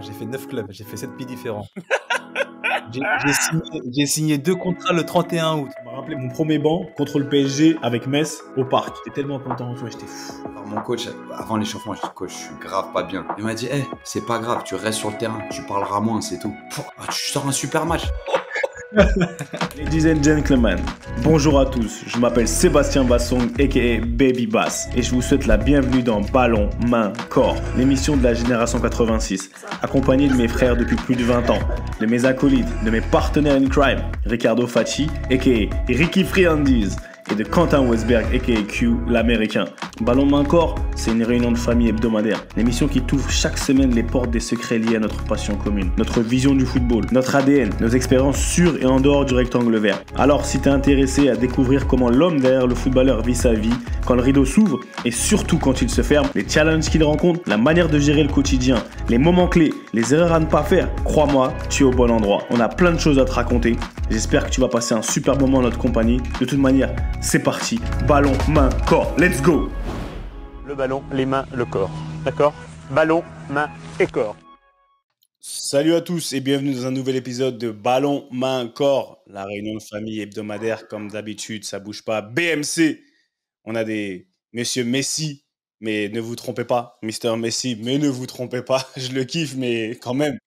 j'ai fait 9 clubs, j'ai fait 7 pieds différents. J'ai signé, signé, deux contrats le 31 août. On m'a rappelé mon premier banc contre le PSG avec Metz au parc. J'étais tellement content, j'étais fou. Alors mon coach, avant l'échauffement, je dis coach, je suis grave pas bien. Il m'a dit, hé, c'est pas grave, tu restes sur le terrain, tu parleras moins, c'est tout. Ah, tu sors un super match. Ladies and gentlemen, bonjour à tous. Je m'appelle Sébastien Bassong, aka Baby Bass, et je vous souhaite la bienvenue dans Ballon, Main, Corps, l'émission de la génération 86, accompagnée de mes frères depuis plus de 20 ans, de mes acolytes, de mes partenaires in crime, Ricardo Facci, aka Ricky Friandiz, et de Quentin Westberg, aka Q, l'américain. Ballon main corps, c'est une réunion de famille hebdomadaire. L'émission qui t'ouvre chaque semaine les portes des secrets liés à notre passion commune, notre vision du football, notre ADN, nos expériences sur et en dehors du rectangle vert. Alors si t'es intéressé à découvrir comment l'homme derrière le footballeur vit sa vie, quand le rideau s'ouvre et surtout quand il se ferme, les challenges qu'il rencontre, la manière de gérer le quotidien, les moments clés, les erreurs à ne pas faire, crois-moi, tu es au bon endroit. On a plein de choses à te raconter. J'espère que tu vas passer un super moment en notre compagnie. De toute manière, c'est parti, ballon, main, corps, let's go Le ballon, les mains, le corps. D'accord Ballon, main et corps. Salut à tous et bienvenue dans un nouvel épisode de Ballon, main, corps. La réunion de famille hebdomadaire, comme d'habitude, ça bouge pas. BMC, on a des messieurs Messi, mais ne vous trompez pas, Mister Messi, mais ne vous trompez pas. Je le kiffe, mais quand même,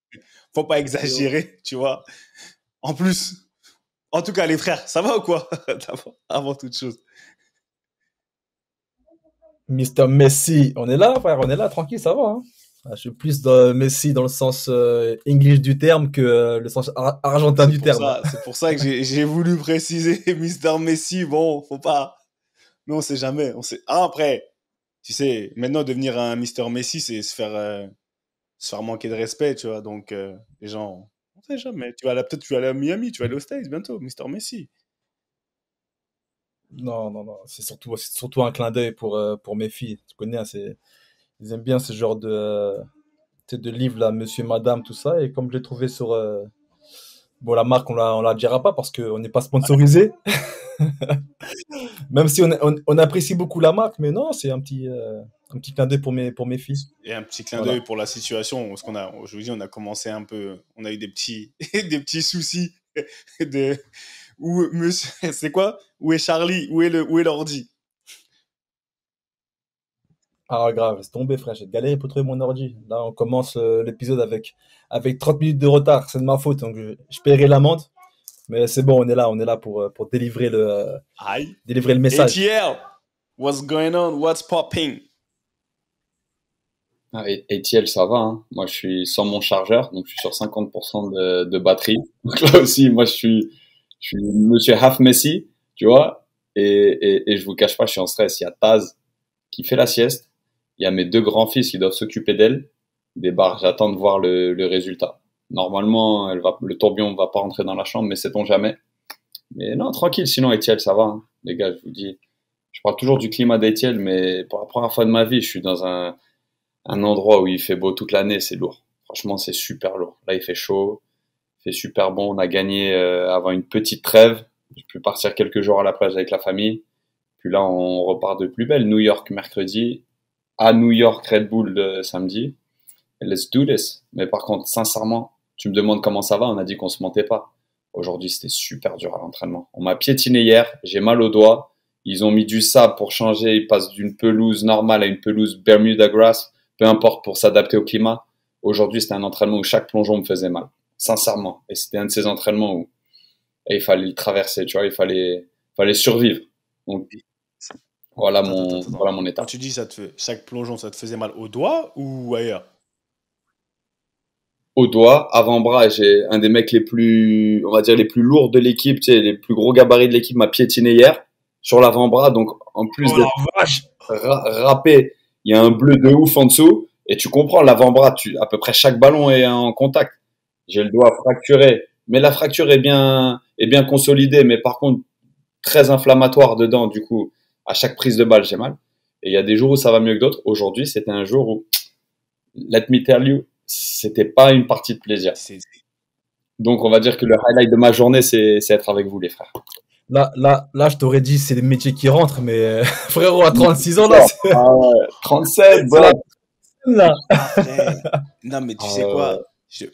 faut pas exagérer, tu vois. En plus, en tout cas, les frères, ça va ou quoi Avant toute chose. Mister Messi, on est là, frère, on est là, tranquille, ça va. Hein? Ah, je suis plus de Messi dans le sens anglais euh, English du terme que euh, le sens argentin du terme. C'est pour ça que j'ai voulu préciser Mister Messi. Bon, faut pas. Mais on sait jamais. On sait. Ah, après, tu sais, maintenant devenir un Mister Messi, c'est se faire euh, se faire manquer de respect, tu vois. Donc les gens mais Tu vas peut-être tu vas aller à Miami, tu vas aller aux States bientôt, Mister Messi. Non, non, non. C'est surtout, surtout un clin d'œil pour, euh, pour mes filles. Tu connais, hein, c'est ils aiment bien ce genre de, euh, de livres, là, Monsieur, Madame, tout ça. Et comme je l'ai trouvé sur. Euh, bon, la marque, on la, on la dira pas parce qu'on n'est pas sponsorisé. Même si on, on, apprécie beaucoup la marque, mais non, c'est un petit un petit clin d'œil pour mes, pour mes fils. Et un petit clin d'œil pour la situation, Ce qu'on a, je vous dis, on a commencé un peu, on a eu des petits, des petits soucis de où monsieur, c'est quoi Où est Charlie Où est le, où est l'ordi Ah grave, c'est tombé frère, j'ai galéré pour trouver mon ordi. Là, on commence euh, l'épisode avec avec 30 minutes de retard, c'est de ma faute, donc je, paierai l'amende. Mais c'est bon, on est là, on est là pour, euh, pour délivrer le, euh, délivrer le message. ATL, what's going on? What's popping? Ah, et ça va. Hein. Moi, je suis sans mon chargeur, donc je suis sur 50% de, batterie. Donc là aussi, moi, je suis, je suis Monsieur Half Messi, tu vois. Et, et, et, je vous cache pas, je suis en stress. Il y a Taz qui fait la sieste. Il y a mes deux grands-fils qui doivent s'occuper d'elle. Des j'attends de voir le, résultat. Normalement, elle va, le tourbillon ne va pas rentrer dans la chambre, mais sait-on jamais. Mais non, tranquille, sinon Etiel, ça va. Hein. Les gars, je vous dis, je parle toujours du climat d'Etiel, mais pour la première fois de ma vie, je suis dans un, un endroit où il fait beau toute l'année, c'est lourd. Franchement, c'est super lourd. Là, il fait chaud, il fait super bon. On a gagné euh, avant une petite trêve. J'ai pu partir quelques jours à la plage avec la famille. Puis là, on repart de plus belle. New York mercredi, à New York Red Bull euh, samedi. Let's do this. Mais par contre, sincèrement, tu me demandes comment ça va. On a dit qu'on se mentait pas. Aujourd'hui, c'était super dur à l'entraînement. On m'a piétiné hier. J'ai mal aux doigts. Ils ont mis du sable pour changer. Ils passent d'une pelouse normale à une pelouse Bermuda grass peu importe pour s'adapter au climat. Aujourd'hui, c'était un entraînement où chaque plongeon me faisait mal, sincèrement. Et c'était un de ces entraînements où eh, il fallait le traverser, tu vois, il fallait, fallait survivre. voilà mon, mon état. tu dis ça chaque plongeon, ça te faisait mal au doigt ou ailleurs Au doigt, avant-bras. J'ai un des mecs les plus, on va dire, les plus lourds de l'équipe, les plus gros gabarits de l'équipe m'a piétiné hier sur l'avant-bras. Donc, en plus oh, d'être il y a un bleu de ouf en dessous, et tu comprends l'avant-bras, à peu près chaque ballon est en contact. J'ai le doigt fracturé, mais la fracture est bien, est bien consolidée, mais par contre, très inflammatoire dedans, du coup, à chaque prise de balle, j'ai mal. Et il y a des jours où ça va mieux que d'autres. Aujourd'hui, c'était un jour où, let me tell you, c'était pas une partie de plaisir. Donc, on va dire que le highlight de ma journée, c'est être avec vous, les frères. Là, là, je t'aurais dit, c'est les métiers qui rentrent, mais frérot, à 36 ans, là, 37, ah voilà. non, mais tu ah sais quoi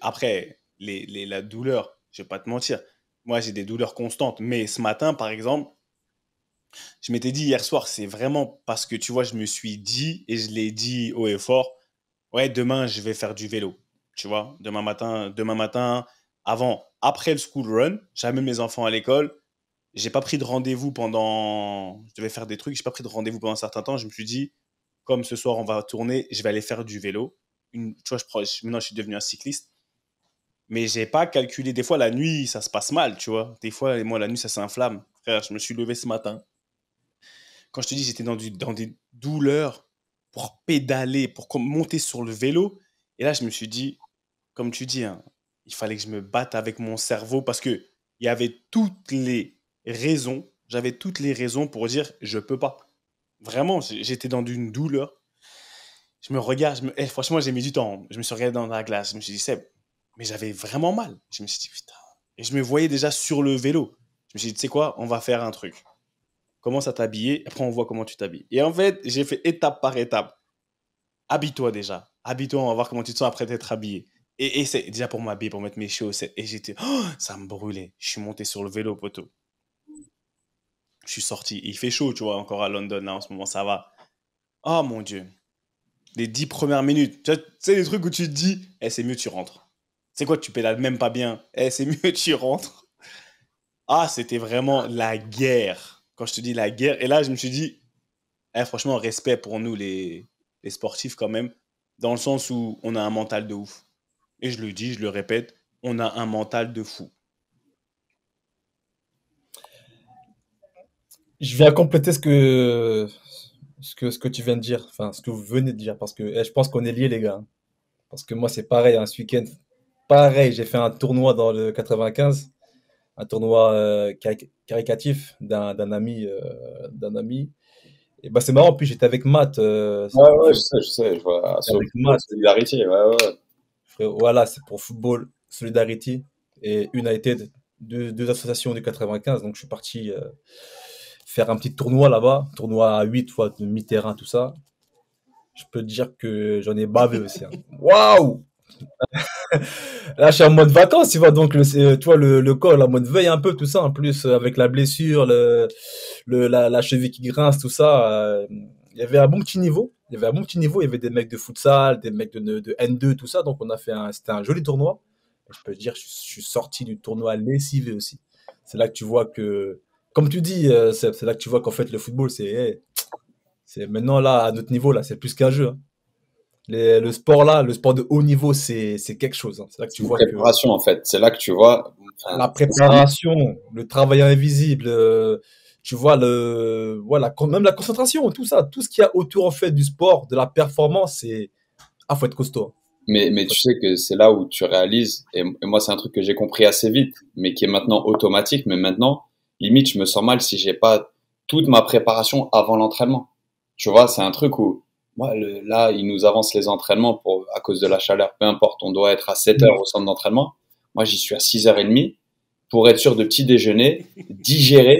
Après, les, la douleur, je vais pas te mentir. Moi, j'ai des douleurs constantes, mais ce matin, par exemple, je m'étais dit hier soir, c'est vraiment parce que tu vois, je me suis dit et je l'ai dit haut et fort ouais, demain, je vais faire du vélo. Tu vois, demain matin, demain matin, avant, après le school run, j'amène mes enfants à l'école, j'ai pas pris de rendez-vous pendant. Je devais faire des trucs, j'ai pas pris de rendez-vous pendant un certain temps. Je me suis dit, comme ce soir on va tourner, je vais aller faire du vélo. Une, tu vois, je, maintenant je suis devenu un cycliste. Mais j'ai pas calculé. Des fois, la nuit, ça se passe mal, tu vois. Des fois, moi, la nuit, ça s'inflamme. Frère, je me suis levé ce matin. Quand je te dis, j'étais dans, du, dans des douleurs pour pédaler, pour monter sur le vélo. Et là, je me suis dit, comme tu dis, hein, il fallait que je me batte avec mon cerveau parce que il y avait toutes les raisons, j'avais toutes les raisons pour dire je peux pas. Vraiment, j'étais dans une douleur. Je me regarde, eh, franchement, j'ai mis du temps. Je me suis regardé dans la glace, je me suis dit Seb, mais j'avais vraiment mal. Je me suis dit putain. Et je me voyais déjà sur le vélo. Je me suis dit, tu sais quoi, on va faire un truc. Commence à t'habiller, après on voit comment tu t'habilles. Et en fait, j'ai fait étape par étape. Habille-toi déjà. Habille-toi, on va voir comment tu te sens après t'être habillé. Et, et c'est déjà pour m'habiller, pour mettre mes chaussettes. Et j'étais, oh, ça me brûlait. Je suis monté sur le vélo, poteau sorti. Il fait chaud, tu vois, encore à London, là, en ce moment, ça va. Oh mon Dieu. Les dix premières minutes. Tu sais, les trucs où tu te dis, eh, c'est mieux, tu rentres. C'est quoi, tu pédales même pas bien. Eh, c'est mieux, tu rentres. Ah, c'était vraiment la guerre. Quand je te dis la guerre. Et là, je me suis dit, eh, franchement, respect pour nous, les sportifs, quand même, dans le sens où on a un mental de ouf. Et je le dis, je le répète, on a un mental de fou. Je viens compléter ce que, ce que, ce que tu viens de dire, enfin, ce que vous venez de dire, parce que eh, je pense qu'on est liés, les gars. Parce que moi, c'est pareil, un hein, ce week-end, pareil, j'ai fait un tournoi dans le 95, un tournoi euh, caricatif d'un ami. Euh, d'un ami. Et bah, c'est marrant, puis j'étais avec Matt. Euh, ouais, ouais, je sais, je sais. vois. Avec Matt. Solidarity, ouais, ouais. voilà, c'est pour football, Solidarity et United, deux, deux associations du 95. Donc, je suis parti faire un petit tournoi là-bas, tournoi à 8 fois de mi terrain tout ça. Je peux te dire que j'en ai bavé aussi. Hein. Waouh! là, je suis en mode vacances, tu vois. Donc, le, tu le, le corps, la mode veille un peu, tout ça. En plus, euh, avec la blessure, le, la, cheville qui grince, tout ça. Euh, il y avait un bon petit niveau. Il y avait un bon petit niveau. Il y avait des mecs de futsal, des mecs de, N2, tout ça. Donc, on a fait un, c'était un joli tournoi. je peux te dire, je, je, suis sorti du tournoi lessivé aussi. C'est là que tu vois que comme tu dis, euh, c'est là que tu vois qu'en fait, le football, c'est c'est maintenant là, à notre niveau, là, c'est plus qu'un jeu. Hein. le sport là, le sport de haut niveau, c'est quelque chose. Hein. C'est là que tu vois. La préparation en fait, c'est là que tu vois. la préparation, le travail invisible, euh, tu vois le, voilà, même la concentration, tout ça, tout ce qu'il y a autour en fait du sport, de la performance, c'est à ah, faut être costaud. Hein. Mais, mais tu sais que c'est là où tu réalises, et moi c'est un truc que j'ai compris assez vite, mais qui est maintenant automatique, mais maintenant limite, je me sens mal si j'ai pas toute ma préparation avant l'entraînement. Tu vois, c'est un truc où, moi, là, ils nous avancent les entraînements pour, à cause de la chaleur, peu importe, on doit être à 7 heures au centre d'entraînement. Moi, j'y suis à 6h30 pour être sûr de petit déjeuner, digérer,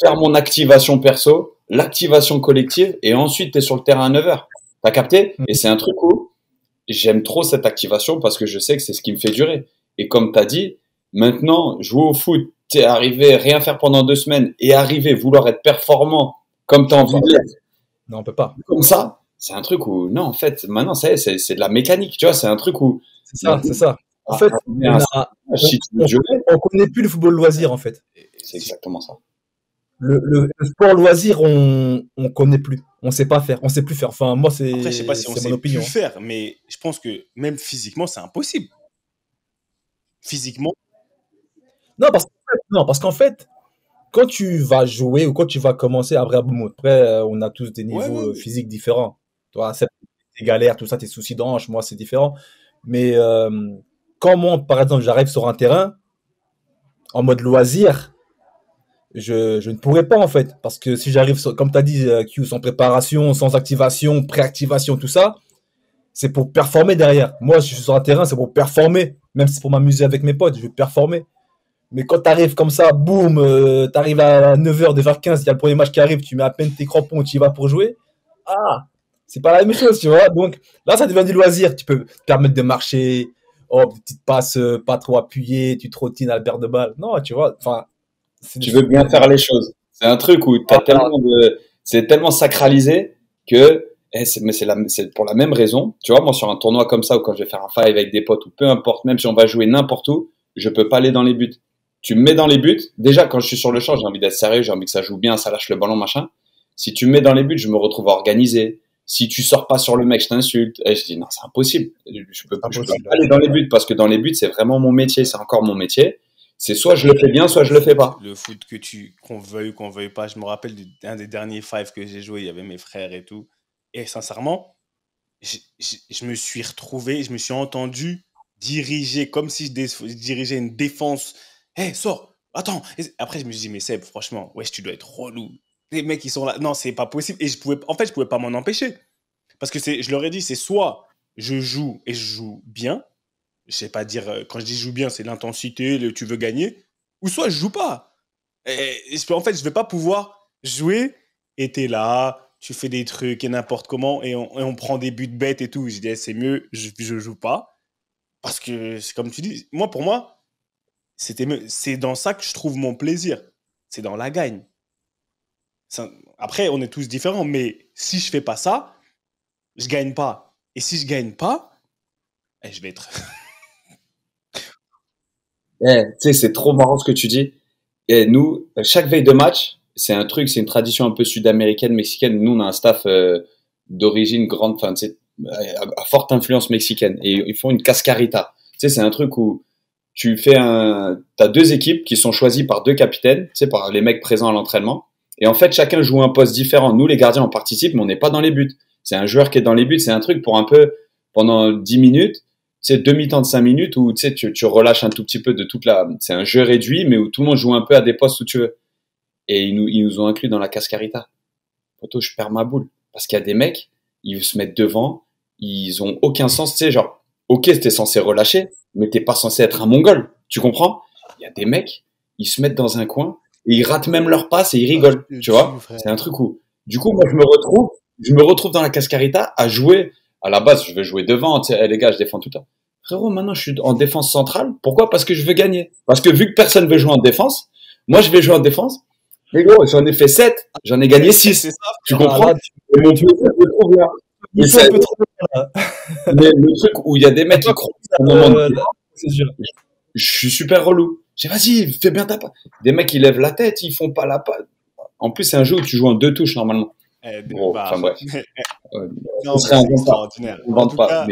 faire mon activation perso, l'activation collective, et ensuite, tu es sur le terrain à 9h. T'as capté? Mm. Et c'est un truc où j'aime trop cette activation parce que je sais que c'est ce qui me fait durer. Et comme tu as dit, maintenant, jouer au foot arriver arrivé rien faire pendant deux semaines et arriver vouloir être performant comme tant envie Non, on peut pas. Comme ça, c'est un truc où non, en fait, maintenant c'est c'est de la mécanique, tu vois, c'est un truc où. C'est ça, c'est ça. En fait, ah, ah, on, connaît plus le football loisir en fait. C'est exactement ça. Le, sport loisir, on on connaît plus, on sait pas faire, on sait plus faire. Enfin, moi c'est. je sais pas si on sait opinion. plus hein. faire, mais je pense que même physiquement, c'est impossible. Physiquement, non, parce, qu'en fait, quand tu vas jouer ou quand tu vas commencer, après, après euh, on a tous des niveaux euh, physiques différents. Toi, c'est tes galères, tout ça, tes soucis d'ange, moi, c'est différent. Mais euh, quand moi, par exemple, j'arrive sur un terrain, en mode loisir, je, je, ne pourrais pas en fait. Parce que si j'arrive, comme tu as dit, Q, sans préparation, sans activation, préactivation, tout ça, c'est pour performer derrière. Moi, je suis sur un terrain, c'est pour performer. Même si c'est pour m'amuser avec mes potes, je vais performer. Mais quand t'arrives comme ça, boum, tu euh, t'arrives à 9h, 9h15, il y a le premier match qui arrive, tu mets à peine tes crampons, tu y vas pour jouer. Ah, c'est pas la même chose, tu vois. Donc là, ça devient du loisir. Tu peux te permettre de marcher, oh, petite passe euh, pas trop appuyé, tu trottines à la de balle. Non, tu vois, enfin. Tu veux bien faire les choses. C'est un truc où ah, ah. C'est tellement sacralisé que. Eh, mais c'est pour la même raison. Tu vois, moi, sur un tournoi comme ça, ou quand je vais faire un five avec des potes, ou peu importe, même si on va jouer n'importe où, je peux pas aller dans les buts tu me mets dans les buts. Déjà, quand je suis sur le champ, j'ai envie d'être sérieux, j'ai envie que ça joue bien, ça lâche le ballon, machin. Si tu me mets dans les buts, je me retrouve organisé. Si tu sors pas sur le mec, je t'insulte. Et je dis non, c'est impossible. Je peux, peux pas aller dans les buts parce que dans les buts, c'est vraiment mon métier, c'est encore mon métier. C'est soit je le fais bien, soit je le fais pas. Le foot que tu qu'on veuille ou qu'on veuille pas, je me rappelle d'un des derniers five que j'ai joué, il y avait mes frères et tout. Et sincèrement, je, me suis retrouvé, je me suis entendu diriger comme si je dirigeais une défense hé, hey, sors, attends. après, je me suis dit, mais Seb, franchement, wesh, tu dois être relou. Les mecs, ils sont là. Non, c'est pas possible. Et je pouvais, en fait, je pouvais pas m'en empêcher. Parce que je leur ai dit, c'est soit je joue et je joue bien. Je sais pas dire, euh, quand je dis joue bien, c'est l'intensité, tu veux gagner. Ou soit je joue pas. Et, en fait, je vais pas pouvoir jouer et t'es là, tu fais des trucs et n'importe comment et on, prend des buts bêtes et tout. Je dis, eh, c'est mieux, je, je joue pas. Parce que c'est comme tu dis, moi, pour moi, c'est dans ça que je trouve mon plaisir. C'est dans la gagne. Après, on est tous différents, mais si je fais pas ça, je gagne pas. Et si je gagne pas, eh, je vais être. Eh, tu sais, c'est trop marrant ce que tu dis. Et eh, nous, chaque veille de match, c'est un truc, c'est une tradition un peu sud-américaine, mexicaine. Nous, on a un staff euh, d'origine grande, enfin, à, à forte influence mexicaine, et ils font une cascarita. Tu sais, c'est un truc où tu fais un, t'as deux équipes qui sont choisies par deux capitaines, c'est par les mecs présents à l'entraînement. Et en fait, chacun joue un poste différent. Nous, les gardiens, on participe, mais on n'est pas dans les buts. C'est un joueur qui est dans les buts. C'est un truc pour un peu, pendant dix minutes, c'est demi-temps de 5 minutes où tu, sais, tu, relâches un tout petit peu de toute la, c'est un jeu réduit, mais où tout le monde joue un peu à des postes où tu veux. Et ils nous, ils nous ont inclus dans la cascarita. Poto, je perds ma boule. Parce qu'il y a des mecs, ils se mettent devant, ils ont aucun sens, tu sais, genre, ok, t'es censé relâcher, mais t'es pas censé être un mongol. Tu comprends Il y a des mecs, ils se mettent dans un coin ils ratent même leur passe et ils rigolent. tu vois C'est un truc où. Du coup, moi, je me retrouve, je me retrouve dans la cascarita à jouer. À la base, je vais jouer devant. Eh, les gars, je défends tout le temps. Frérot, maintenant, je suis en défense centrale. Pourquoi Parce que je veux gagner. Parce que vu que personne veut jouer en défense, moi, je vais jouer en défense. Mais gros, j'en ai fait 7, j'en ai gagné 6. Tu comprends ah, tu... Et mon je trouve là mais, ça, un peu mais le truc où il y a des mecs qui croient euh, je suis super relou. J'ai vas-y, fais bien ta patte. Des mecs, qui lèvent la tête, ils font pas la patte. En plus, c'est un jeu où tu joues en deux touches normalement. Eh, bah, enfin bref. Euh, on pas,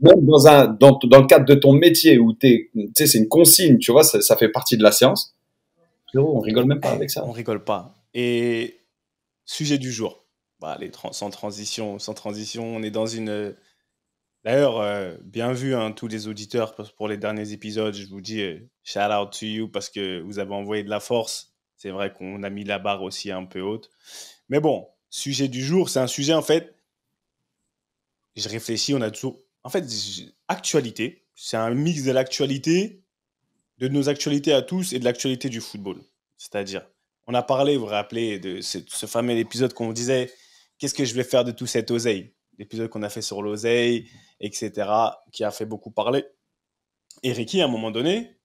même dans, un, dans, dans le cadre de ton métier où tu sais, c'est une consigne, tu vois, ça, fait partie de la séance. on rigole même pas avec ça. On rigole pas. Et sujet du jour bah, les sans transition, sans transition, on est dans une. Euh, d'ailleurs, euh, bien vu hein, tous les auditeurs pour les derniers épisodes. Je vous dis euh, shout out to you parce que vous avez envoyé de la force. C'est vrai qu'on a mis la barre aussi un peu haute. Mais bon, sujet du jour, c'est un sujet en fait. Je réfléchis, on a toujours. En fait, actualité, c'est un mix de l'actualité, de nos actualités à tous et de l'actualité du football. C'est-à-dire, on a parlé, vous vous rappelez, de ce, ce fameux épisode qu'on disait qu'est-ce que je vais faire de tout cet oseille L'épisode qu'on a fait sur l'oseille, etc., qui a fait beaucoup parler. Et à un moment donné,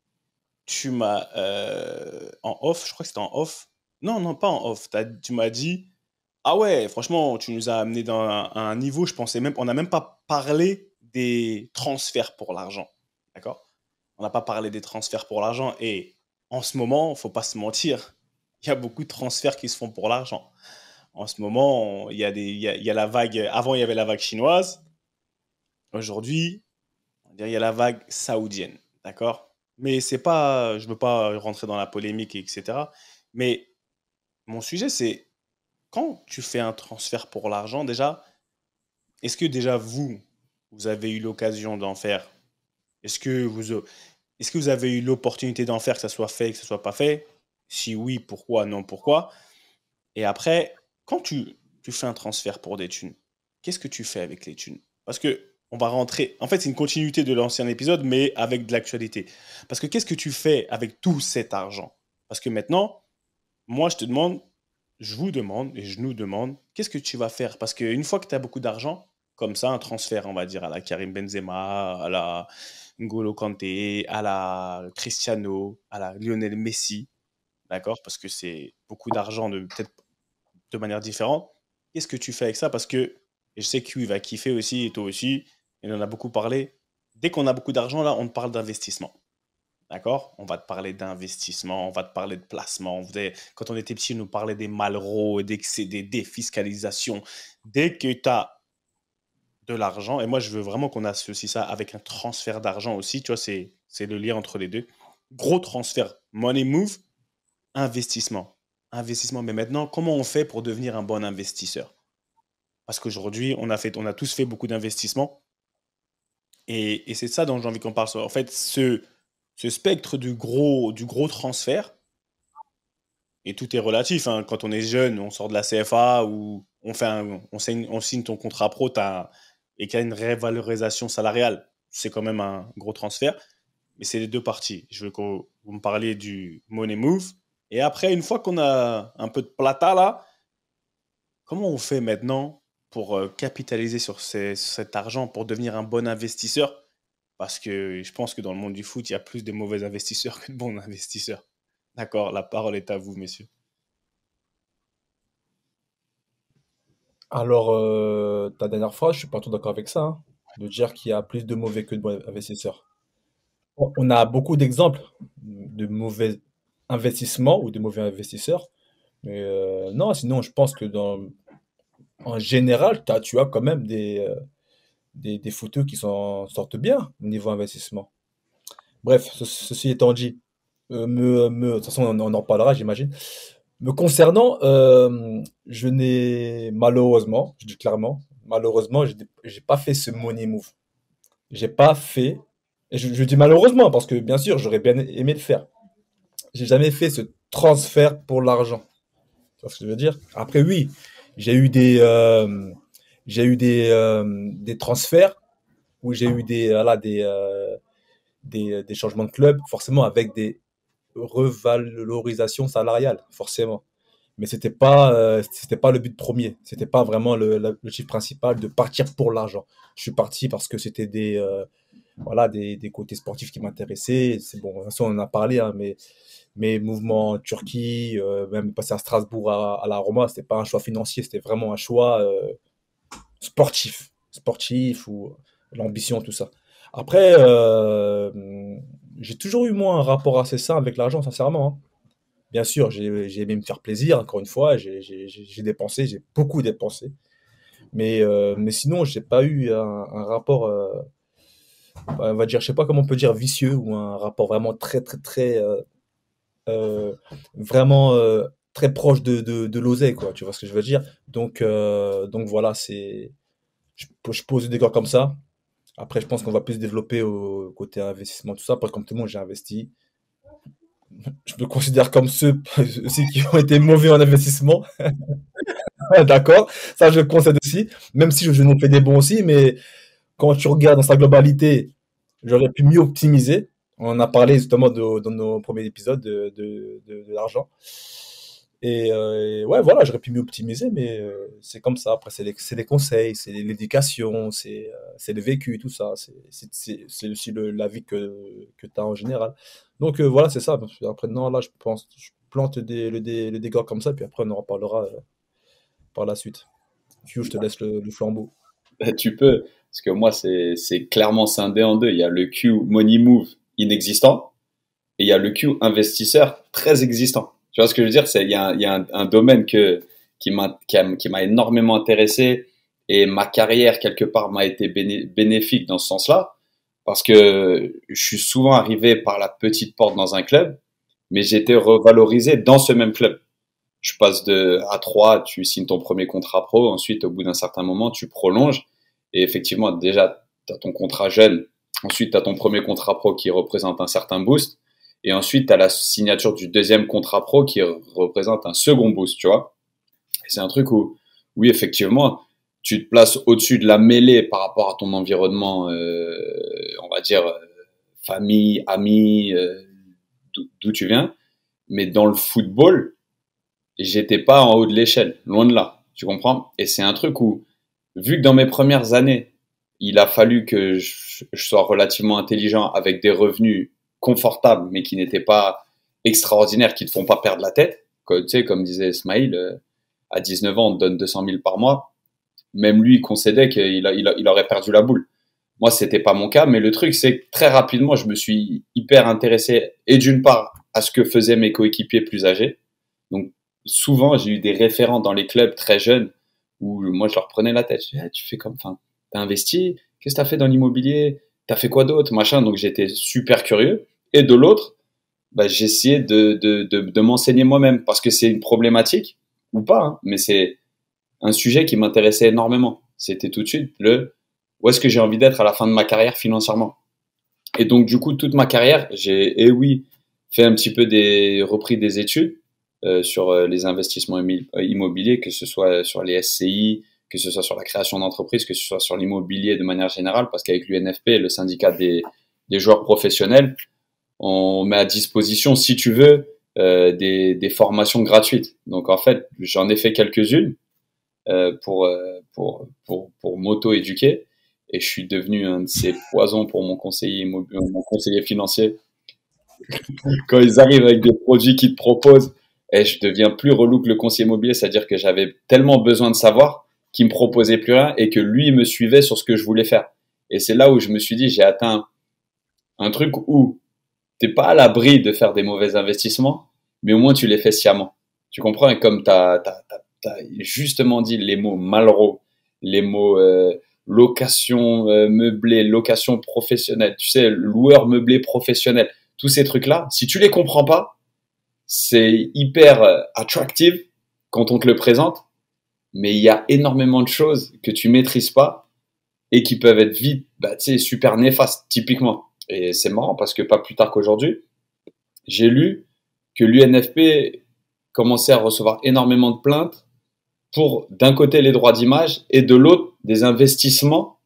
tu m'as. Euh, en off, je crois que c'était en off. Non, non, pas en off. tu m'as dit Ah ouais, franchement, tu nous as amené dans un, un niveau, je pensais même. On n'a même pas parlé des transferts pour l'argent. D'accord On n'a pas parlé des transferts pour l'argent. Et en ce moment, faut pas se mentir, il y a beaucoup de transferts qui se font pour l'argent en ce moment, il y, a des, y, y a la vague. Avant, il y avait la vague chinoise. Aujourd'hui, il y a la vague saoudienne. D'accord Mais c'est pas. Je ne veux pas rentrer dans la polémique, etc. Mais mon sujet, c'est quand tu fais un transfert pour l'argent, déjà, est-ce que déjà vous, vous avez eu l'occasion d'en faire Est-ce que vous. Est-ce que vous avez eu l'opportunité d'en faire, que ça soit fait, que ça soit pas fait Si oui, pourquoi Non, pourquoi Et après, quand tu, fais un transfert pour des thunes, qu'est-ce que tu fais avec les thunes Parce que on va rentrer. En fait, c'est une continuité de l'ancien épisode, mais avec de l'actualité. Parce que qu'est-ce que tu fais avec tout cet argent Parce que maintenant, moi, je te demande, je vous demande et je nous demande, qu'est-ce que tu vas faire Parce qu'une fois que tu as beaucoup d'argent, comme ça, un transfert, on va dire, à la Karim Benzema, à la N'Golo Kanté, à la Cristiano, à la Lionel Messi, d'accord Parce que c'est beaucoup d'argent de peut-être de manière différente. Qu'est-ce que tu fais avec ça Parce que et je sais que va kiffer aussi, et toi aussi, il on en a beaucoup parlé. Dès qu'on a beaucoup d'argent, là, on te parle d'investissement. D'accord On va te parler d'investissement, on va te parler de placement. quand on était petit, on nous parlait des malreaux, des, des défiscalisations. Dès que tu as de l'argent, et moi, je veux vraiment qu'on associe ça avec un transfert d'argent aussi, tu vois, c'est le lien entre les deux. Gros transfert, money move, investissement investissement. Mais maintenant, comment on fait pour devenir un bon investisseur Parce qu'aujourd'hui, on, a on a tous fait beaucoup d'investissements. Et, et c'est ça dont j'ai envie qu'on parle. En fait, ce, ce spectre du gros, du gros transfert, et tout est relatif. Hein. Quand on est jeune, on sort de la CFA ou on, fait on, signe, ton contrat pro et qu'il y a une révalorisation salariale. C'est quand même un gros transfert. Mais c'est les deux parties. Je veux que vous me parliez du money move et après, une fois qu'on a un peu de plata là, comment on fait maintenant pour euh, capitaliser sur, cet argent, pour devenir un bon investisseur Parce que je pense que dans le monde du foot, il y a plus de mauvais investisseurs que de bons investisseurs. D'accord, la parole est à vous, messieurs. Alors, euh, ta dernière phrase, je ne suis pas tout d'accord avec ça, hein, de dire qu'il y a plus de mauvais que de bons investisseurs. On a beaucoup d'exemples de mauvais investissement ou des mauvais investisseurs. Mais euh, non, sinon, je pense que dans, en général, as, tu as quand même euh, des, des, photos qui s'en sortent bien au niveau investissement. Bref, ceci étant dit, euh, me, de toute façon, on, en parlera, j'imagine. Me concernant, je n'ai malheureusement, je dis clairement, malheureusement, je n'ai pas fait ce money move. J'ai pas fait, je dis malheureusement parce que bien sûr, j'aurais bien aimé le faire j'ai jamais fait ce transfert pour l'argent. Tu vois ce que je veux dire Après, oui, j'ai eu des, euh, j'ai eu des, euh, des transferts où j'ai eu des, voilà, des, euh, des, des, changements de club, forcément avec des revalorisations salariales, forcément. Mais c'était pas, c'était pas le but premier. C'était pas vraiment le, chiffre principal de partir pour l'argent. Je suis parti parce que c'était des voilà, des, des côtés sportifs qui m'intéressaient. C'est bon, on en a parlé, hein, mais mes mouvements en Turquie, euh, même passer à Strasbourg, à, la Roma, c'était pas un choix financier, c'était vraiment un choix euh, sportif, sportif ou l'ambition, tout ça. Après, euh, j'ai toujours eu moins un rapport assez sain avec l'argent, sincèrement. Hein. Bien sûr, j'ai aimé me faire plaisir, encore une fois, j'ai dépensé, j'ai beaucoup dépensé. Mais, mais sinon, j'ai pas eu un, un rapport euh, on va dire, je sais pas comment on peut dire vicieux ou un rapport vraiment très très très euh, euh, vraiment très proche de, de, quoi. Tu vois ce que je veux dire Donc donc voilà, c'est je, pose le décor comme ça. Après, je pense qu'on va plus se développer au côté investissement tout ça. Parce que comme tout le monde, j'ai investi. Je me considère comme ceux, aussi qui ont été mauvais en investissement. D'accord, ça je le concède aussi. Même si je, je nous fais des bons aussi, mais quand tu regardes dans sa globalité, j'aurais pu mieux optimiser. On a parlé justement dans nos premiers épisodes de, l'argent. Et, euh, ouais, voilà, j'aurais pu mieux optimiser, mais euh, c'est comme ça. Après, c'est des conseils, c'est l'éducation, euh, c'est le vécu, tout ça. C'est aussi la vie que, que tu as en général. Donc voilà, c'est ça. Après, non, là, je pense, je plante des, le, décor comme ça, puis après, on en reparlera par la suite. je te laisse le flambeau. tu peux. Parce que moi, c'est clairement scindé en deux. Il y a le Q money move inexistant et il y a le Q investisseur très existant. Tu vois ce que je veux dire Il y a, y a un, domaine que, qui m'a énormément intéressé et ma carrière, quelque part, m'a été bénéfique dans ce sens-là parce que je suis souvent arrivé par la petite porte dans un club, mais j'ai été revalorisé dans ce même club. Je passe de a 3, tu signes ton premier contrat pro, ensuite au bout d'un certain moment, tu prolonges et effectivement, déjà, tu ton contrat jeune, ensuite, tu ton premier contrat pro qui représente un certain boost, et ensuite, tu la signature du deuxième contrat pro qui représente un second boost, tu vois. C'est un truc où, oui, effectivement, tu te places au-dessus de la mêlée par rapport à ton environnement, euh, on va dire, euh, famille, amis, euh, d'où tu viens. Mais dans le football, j'étais pas en haut de l'échelle, loin de là. Tu comprends Et c'est un truc où vu que dans mes premières années, il a fallu que je, sois relativement intelligent avec des revenus confortables, mais qui n'étaient pas extraordinaires, qui ne font pas perdre la tête. tu comme disait Smile, euh, à 19 ans, on te donne 200 000 par mois. Même lui, il concédait qu'il aurait perdu la boule. Moi, c'était pas mon cas, mais le truc, c'est que très rapidement, je me suis hyper intéressé, et d'une part, à ce que faisaient mes coéquipiers plus âgés. Donc, souvent, j'ai eu des référents dans les clubs très jeunes où moi je leur prenais la tête. Ah, tu fais comme, enfin, t'as investi, qu'est-ce que t'as fait dans l'immobilier, t'as fait quoi d'autre, machin. Donc j'étais super curieux. Et de l'autre, bah, j'essayais de, de, m'enseigner moi-même parce que c'est une problématique ou pas, hein, mais c'est un sujet qui m'intéressait énormément. C'était tout de suite le où est-ce que j'ai envie d'être à la fin de ma carrière financièrement. Et donc du coup toute ma carrière, j'ai eh oui fait un petit peu des repris des études euh, sur euh, les investissements euh, immobiliers, que ce soit sur les SCI, que ce soit sur la création d'entreprises, que ce soit sur l'immobilier de manière générale, parce qu'avec l'UNFP, le syndicat des, joueurs professionnels, on met à disposition, si tu veux, des, formations gratuites. Donc en fait, j'en ai fait quelques-unes pour, m'auto-éduquer, et je suis devenu un de ces poisons pour mon conseiller, mon conseiller financier. Quand ils arrivent avec des produits qu'ils te proposent, et je deviens plus relou que le conseiller immobilier, c'est-à-dire que j'avais tellement besoin de savoir qu'il me proposait plus rien et que lui me suivait sur ce que je voulais faire. Et c'est là où je me suis dit, j'ai atteint un truc où t'es pas à l'abri de faire des mauvais investissements, mais au moins tu les fais sciemment. Tu comprends Et comme t'as as, justement dit les mots malraux, les mots euh, location euh, meublée, location professionnelle, tu sais, loueur meublé professionnel, tous ces trucs-là, si tu les comprends pas, c'est hyper euh, attractive quand on te le présente, mais il y a énormément de choses que tu maîtrises pas et qui peuvent être vite, bah, super néfastes, typiquement. Et c'est marrant parce que pas plus tard qu'aujourd'hui, j'ai lu que l'UNFP commençait à recevoir énormément de plaintes pour, d'un côté, les droits d'image et de l'autre, des investissements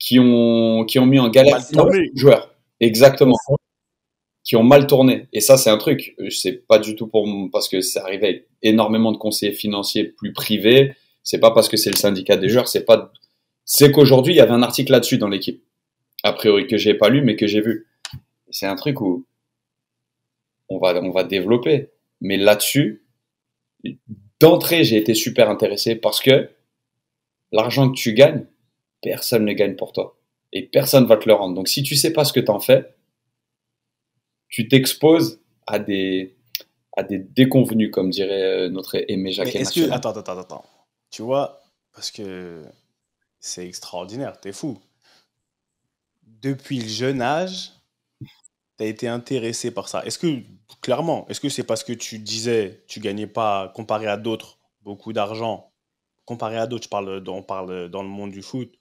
qui ont, qui ont mis en galère les joueurs. Exactement qui ont mal tourné. Et ça, c'est un truc. C'est pas du tout pour parce que c'est arrivé avec énormément de conseillers financiers plus privés. C'est pas parce que c'est le syndicat des joueurs. C'est pas. C'est qu'aujourd'hui, il y avait un article là-dessus dans l'équipe. A priori que j'ai pas lu, mais que j'ai vu. C'est un truc où on va, on va développer. Mais là-dessus, d'entrée, j'ai été super intéressé parce que l'argent que tu gagnes, personne ne gagne pour toi. Et personne va te le rendre. Donc si tu sais pas ce que tu en fais, tu t'exposes à des, à des déconvenus, comme dirait euh, notre aimé Jacques. est Attends, attends, attends. Tu vois, parce que c'est extraordinaire, t'es fou. Depuis le jeune âge, t'as été intéressé par ça. Est-ce que, clairement, est-ce que c'est parce que tu disais, tu gagnais pas, comparé à d'autres, beaucoup d'argent, comparé à d'autres, je on parle dans le monde du foot,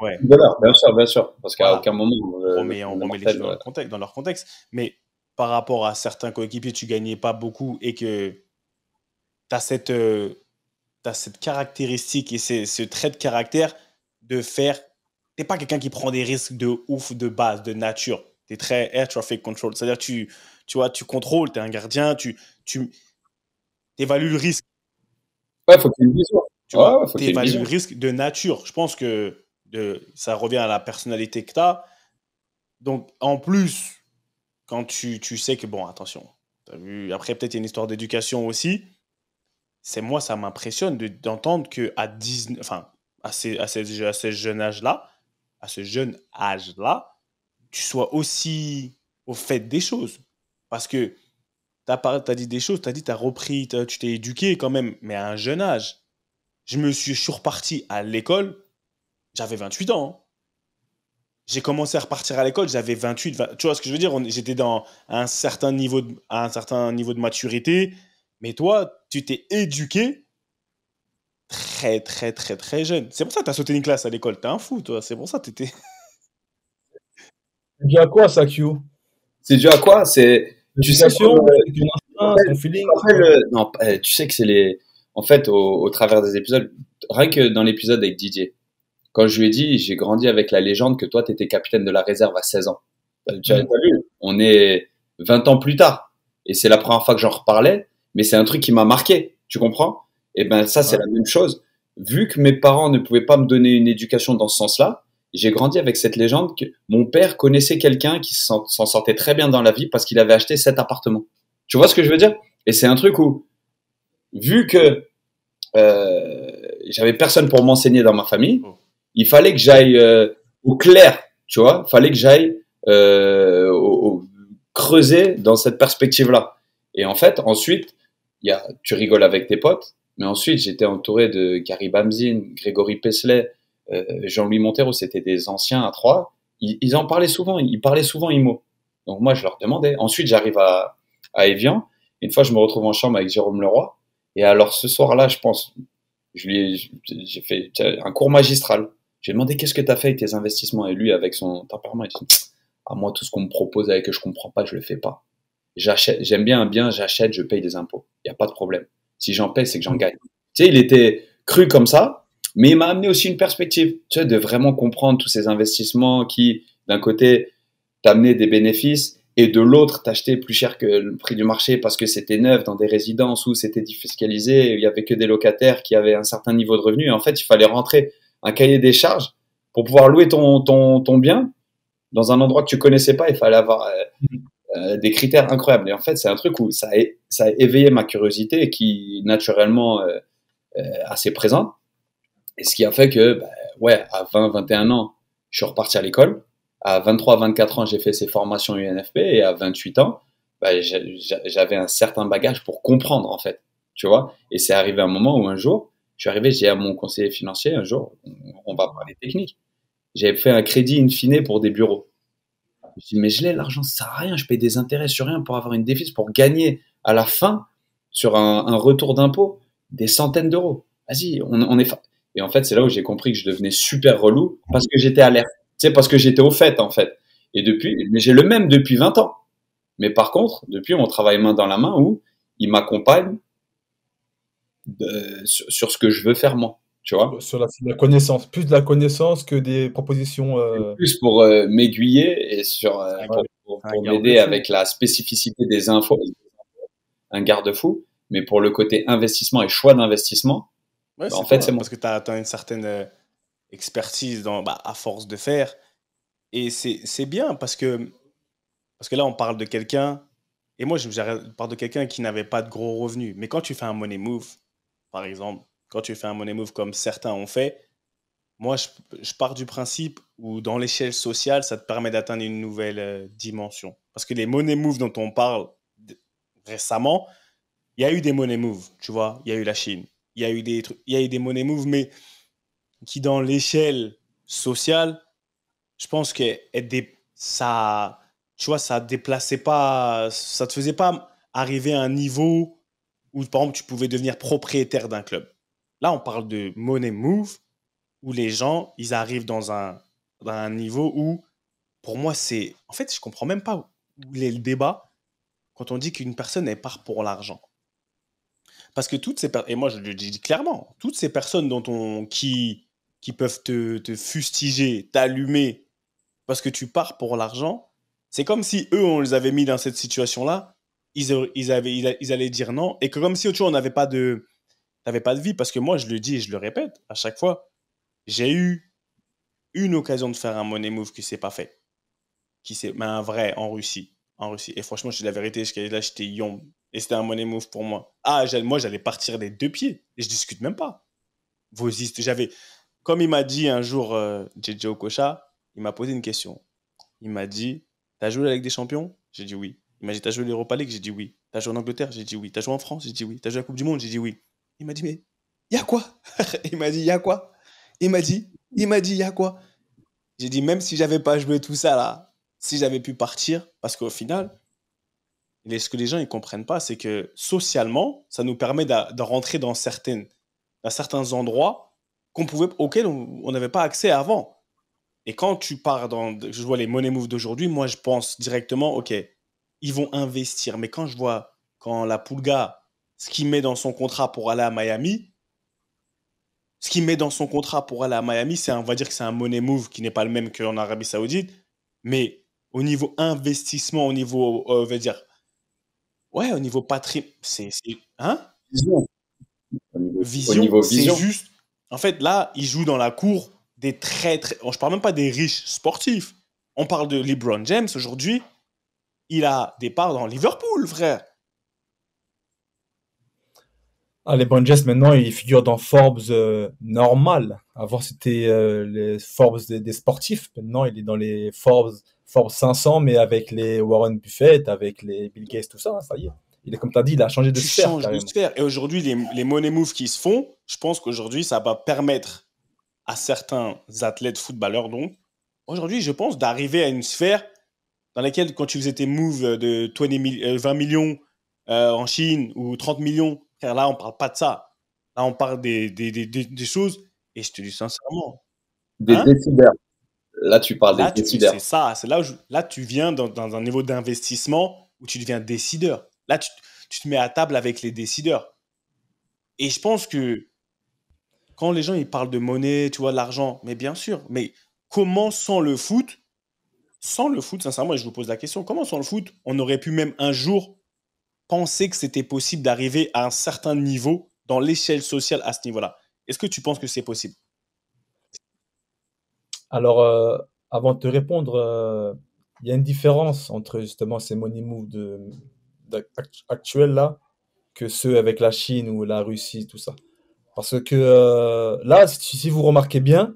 Ouais. bien sûr, bien sûr. Parce qu'à aucun moment. on euh, remet, les choses dans, leur euh, contexte, dans leur contexte. Mais par rapport à certains coéquipiers, tu gagnais pas beaucoup et que tu as cette, euh, cette caractéristique et ce trait de caractère de faire. Tu pas quelqu'un qui prend des risques de ouf de base, de nature. Tu es très air traffic control. C'est-à-dire, tu, tu vois, tu contrôles, tu es un gardien, tu, tu évalues le risque. Ouais, faut que Tu vois, tu évalues le risque de nature. Je pense que ça revient à la personnalité que tu as. Donc, en plus, quand tu, tu sais que, bon, attention, as vu, après, peut-être il y a une histoire d'éducation aussi. C'est moi, ça m'impressionne d'entendre qu'à enfin, à, ce jeune âge-là, à ce jeune âge-là, tu sois aussi au fait des choses. Parce que tu as, as, dit des choses, tu as dit, tu as repris, tu t'es éduqué quand même, mais à un jeune âge. Je me suis, je suis reparti à l'école j'avais 28 ans. Hein. J'ai commencé à repartir à l'école, j'avais 28, tu vois ce que je veux dire J'étais dans un certain niveau de, à un certain niveau de maturité, mais toi, tu t'es éduqué très, très, très, très jeune. C'est pour ça que tu as sauté une classe à l'école, t'es un fou, toi, c'est pour ça que t'étais... C'est dû à quoi, ça, Q C'est dû à quoi C'est... Tu sais, tu sais que c'est les... En fait, au, au travers des épisodes, rien que dans l'épisode avec Didier, quand je lui ai dit, j'ai grandi avec la légende que toi, tu étais capitaine de la réserve à 16 ans. Bah, tu mmh. vu, on est 20 ans plus tard. Et c'est la première fois que j'en reparlais, mais c'est un truc qui m'a marqué, tu comprends Et eh ben ça, c'est la même chose. Vu que mes parents ne pouvaient pas me donner une éducation dans ce sens-là, j'ai grandi avec cette légende que mon père connaissait quelqu'un qui s'en sortait très bien dans la vie parce qu'il avait acheté cet appartement. Tu vois ce que je veux dire Et c'est un truc où, vu que euh, j'avais personne pour m'enseigner dans ma famille, mmh il fallait que j'aille euh, au clair, tu vois, Il fallait que j'aille euh, creuser dans cette perspective-là. Et en fait, ensuite, y a, tu rigoles avec tes potes, mais ensuite, j'étais entouré de Gary Bamzin, Grégory Peslet, euh, Jean-Louis Montero, c'était des anciens à trois. Ils, en parlaient souvent, ils parlaient souvent IMO. Donc moi, je leur demandais. Ensuite, j'arrive à, à Evian. Une fois, je me retrouve en chambre avec Jérôme Leroy. Et alors, ce soir-là, je pense, je lui j'ai fait un cours magistral. J'ai demandé qu'est-ce que tu as fait avec tes investissements. Et lui, avec son tempérament, il dit À ah, moi, tout ce qu'on me propose avec que je comprends pas, je le fais pas. J'achète, j'aime bien un bien, j'achète, je paye des impôts. Il n'y a pas de problème. Si j'en paye, c'est que j'en gagne. Tu sais, il était cru comme ça, mais il m'a amené aussi une perspective, tu sais, de vraiment comprendre tous ces investissements qui, d'un côté, t'amenaient des bénéfices et de l'autre, t'achetaient plus cher que le prix du marché parce que c'était neuf dans des résidences où c'était défiscalisé, il y avait que des locataires qui avaient un certain niveau de revenu. en fait, il fallait rentrer un cahier des charges pour pouvoir louer ton, ton, bien dans un endroit que tu connaissais pas. Il fallait avoir euh, euh, des critères incroyables. Et en fait, c'est un truc où ça a, ça a éveillé ma curiosité qui naturellement euh, assez présente. Et ce qui a fait que, bah, ouais, à 20, 21 ans, je suis reparti à l'école. À 23, 24 ans, j'ai fait ces formations UNFP et à 28 ans, bah, j'avais un certain bagage pour comprendre en fait, tu vois. Et c'est arrivé un moment où un jour, je suis arrivé, j'ai à mon conseiller financier un jour, on, va parler techniques. J'avais fait un crédit in fine pour des bureaux. Je dit, mais je l'ai, l'argent, ça sert à rien, je paye des intérêts sur rien pour avoir une déficit, pour gagner à la fin, sur un, retour d'impôt, des centaines d'euros. Vas-y, on, on, est. Et en fait, c'est là où j'ai compris que je devenais super relou parce que j'étais alerte. C'est parce que j'étais au fait, en fait. Et depuis, mais j'ai le même depuis 20 ans. Mais par contre, depuis, on travaille main dans la main où il m'accompagne de, sur, ce que je veux faire moi. Tu vois sur la, connaissance, plus de la connaissance que des propositions. Euh, plus pour euh, m'aiguiller et sur, euh, ah, pour, m'aider avec la spécificité des infos, un garde-fou, mais pour le côté investissement et choix d'investissement, bah, en fait, c'est bon. Parce que tu as, atteint une certaine expertise dans, bah, à force de faire. Et c'est bien parce que, parce que là, on parle de quelqu'un, et moi, je parle de quelqu'un qui n'avait pas de gros revenus. Mais quand tu fais un money move, par exemple, quand tu fais un money move comme certains ont fait, moi, je, pars du principe où dans l'échelle sociale, ça te permet d'atteindre une nouvelle euh, dimension. Parce que les money moves dont on parle récemment, il y a eu des money moves, tu vois, il y a eu la Chine, il y a eu des trucs, il y a eu des money moves, mais qui dans l'échelle sociale, je pense que ça, tu vois, ça déplaçait pas, ça te faisait pas arriver à un niveau où par exemple tu pouvais devenir propriétaire d'un club. Là, on parle de money move, où les gens, ils arrivent dans un, dans un niveau où, pour moi, c'est... En fait, je comprends même pas où est le débat quand on dit qu'une personne, elle part pour l'argent. Parce que toutes ces personnes, et moi je le dis clairement, toutes ces personnes dont on, qui, qui peuvent te, te fustiger, t'allumer, parce que tu pars pour l'argent, c'est comme si eux, on les avait mis dans cette situation-là ils, ils, avaient, ils, allaient dire non. Et comme si, au vois, on n'avait pas de pas de vie parce que moi je le dis et je le répète à chaque fois j'ai eu une occasion de faire un money move qui s'est pas fait qui s'est mais un vrai en Russie en Russie et franchement je dis la vérité là j'étais yom et c'était un money move pour moi ah moi j'allais partir des deux pieds et je discute même pas vos j'avais comme il m'a dit un jour euh, JJ Okocha il m'a posé une question il m'a dit t'as joué avec des champions j'ai dit oui il m'a dit, t'as joué l'Europa League J'ai dit oui. T'as joué en Angleterre J'ai dit oui. T'as joué en France J'ai dit oui. T'as joué à la Coupe du Monde J'ai dit oui. Il m'a dit, mais il y a quoi Il m'a dit, il y a quoi Il m'a dit, il m'a dit, il y a quoi J'ai dit, même si j'avais pas joué tout ça là, si j'avais pu partir, parce qu'au final, ce que les gens ne comprennent pas, c'est que socialement, ça nous permet de rentrer dans, certaines, dans certains endroits qu'on pouvait, auxquels on n'avait pas accès avant. Et quand tu pars dans, je vois les money moves d'aujourd'hui, moi je pense directement, ok, ils vont investir. Mais quand je vois, quand la Pulga, ce qu'il met dans son contrat pour aller à Miami, ce qu'il met dans son contrat pour aller à Miami, c'est on va dire que c'est un money move qui n'est pas le même qu'en Arabie Saoudite, mais au niveau investissement, au niveau, euh, va dire, ouais, au niveau patrimoine, c'est, hein Vision. Vision, c'est juste. En fait, là, il joue dans la cour des très, très. Je parle même pas des riches sportifs. On parle de LeBron James aujourd'hui il a des parts dans Liverpool, frère. Ah, les Jets, maintenant, il figure dans Forbes euh, normal. Avant, c'était euh, les Forbes des, sportifs. Maintenant, il est dans les Forbes, Forbes 500, mais avec les Warren Buffett, avec les Bill Gates, tout ça, hein, ça y est. Il est, comme tu as dit, il a changé de tu sphère. de sphère. Et aujourd'hui, les, les money moves qui se font, je pense qu'aujourd'hui, ça va permettre à certains athlètes footballeurs, dont aujourd'hui, je pense, d'arriver à une sphère dans laquelle, quand tu faisais tes moves euh, de 20, euh, millions euh, en Chine ou 30 millions, là, on parle pas de ça. Là, on parle des, des, des, choses, et je te dis sincèrement. Des hein. décideurs. Là, tu parles des décideurs. C'est ça, c'est là là, tu viens dans, un niveau d'investissement où tu deviens décideur. Là, tu, tu te mets à table avec les décideurs. Et je pense que quand les gens ils parlent de monnaie, tu vois, de l'argent, mais bien sûr, mais comment sans le foot sans le foot, sincèrement, et je vous pose la question, comment sans le foot, on aurait pu même un jour penser que c'était possible d'arriver à un certain niveau dans l'échelle sociale à ce niveau-là Est-ce que tu penses que c'est possible Alors, euh, avant de te répondre, euh, il y a une différence entre justement ces money moves actuels là que ceux avec la Chine ou la Russie, tout ça. Parce que euh, là, si vous remarquez bien,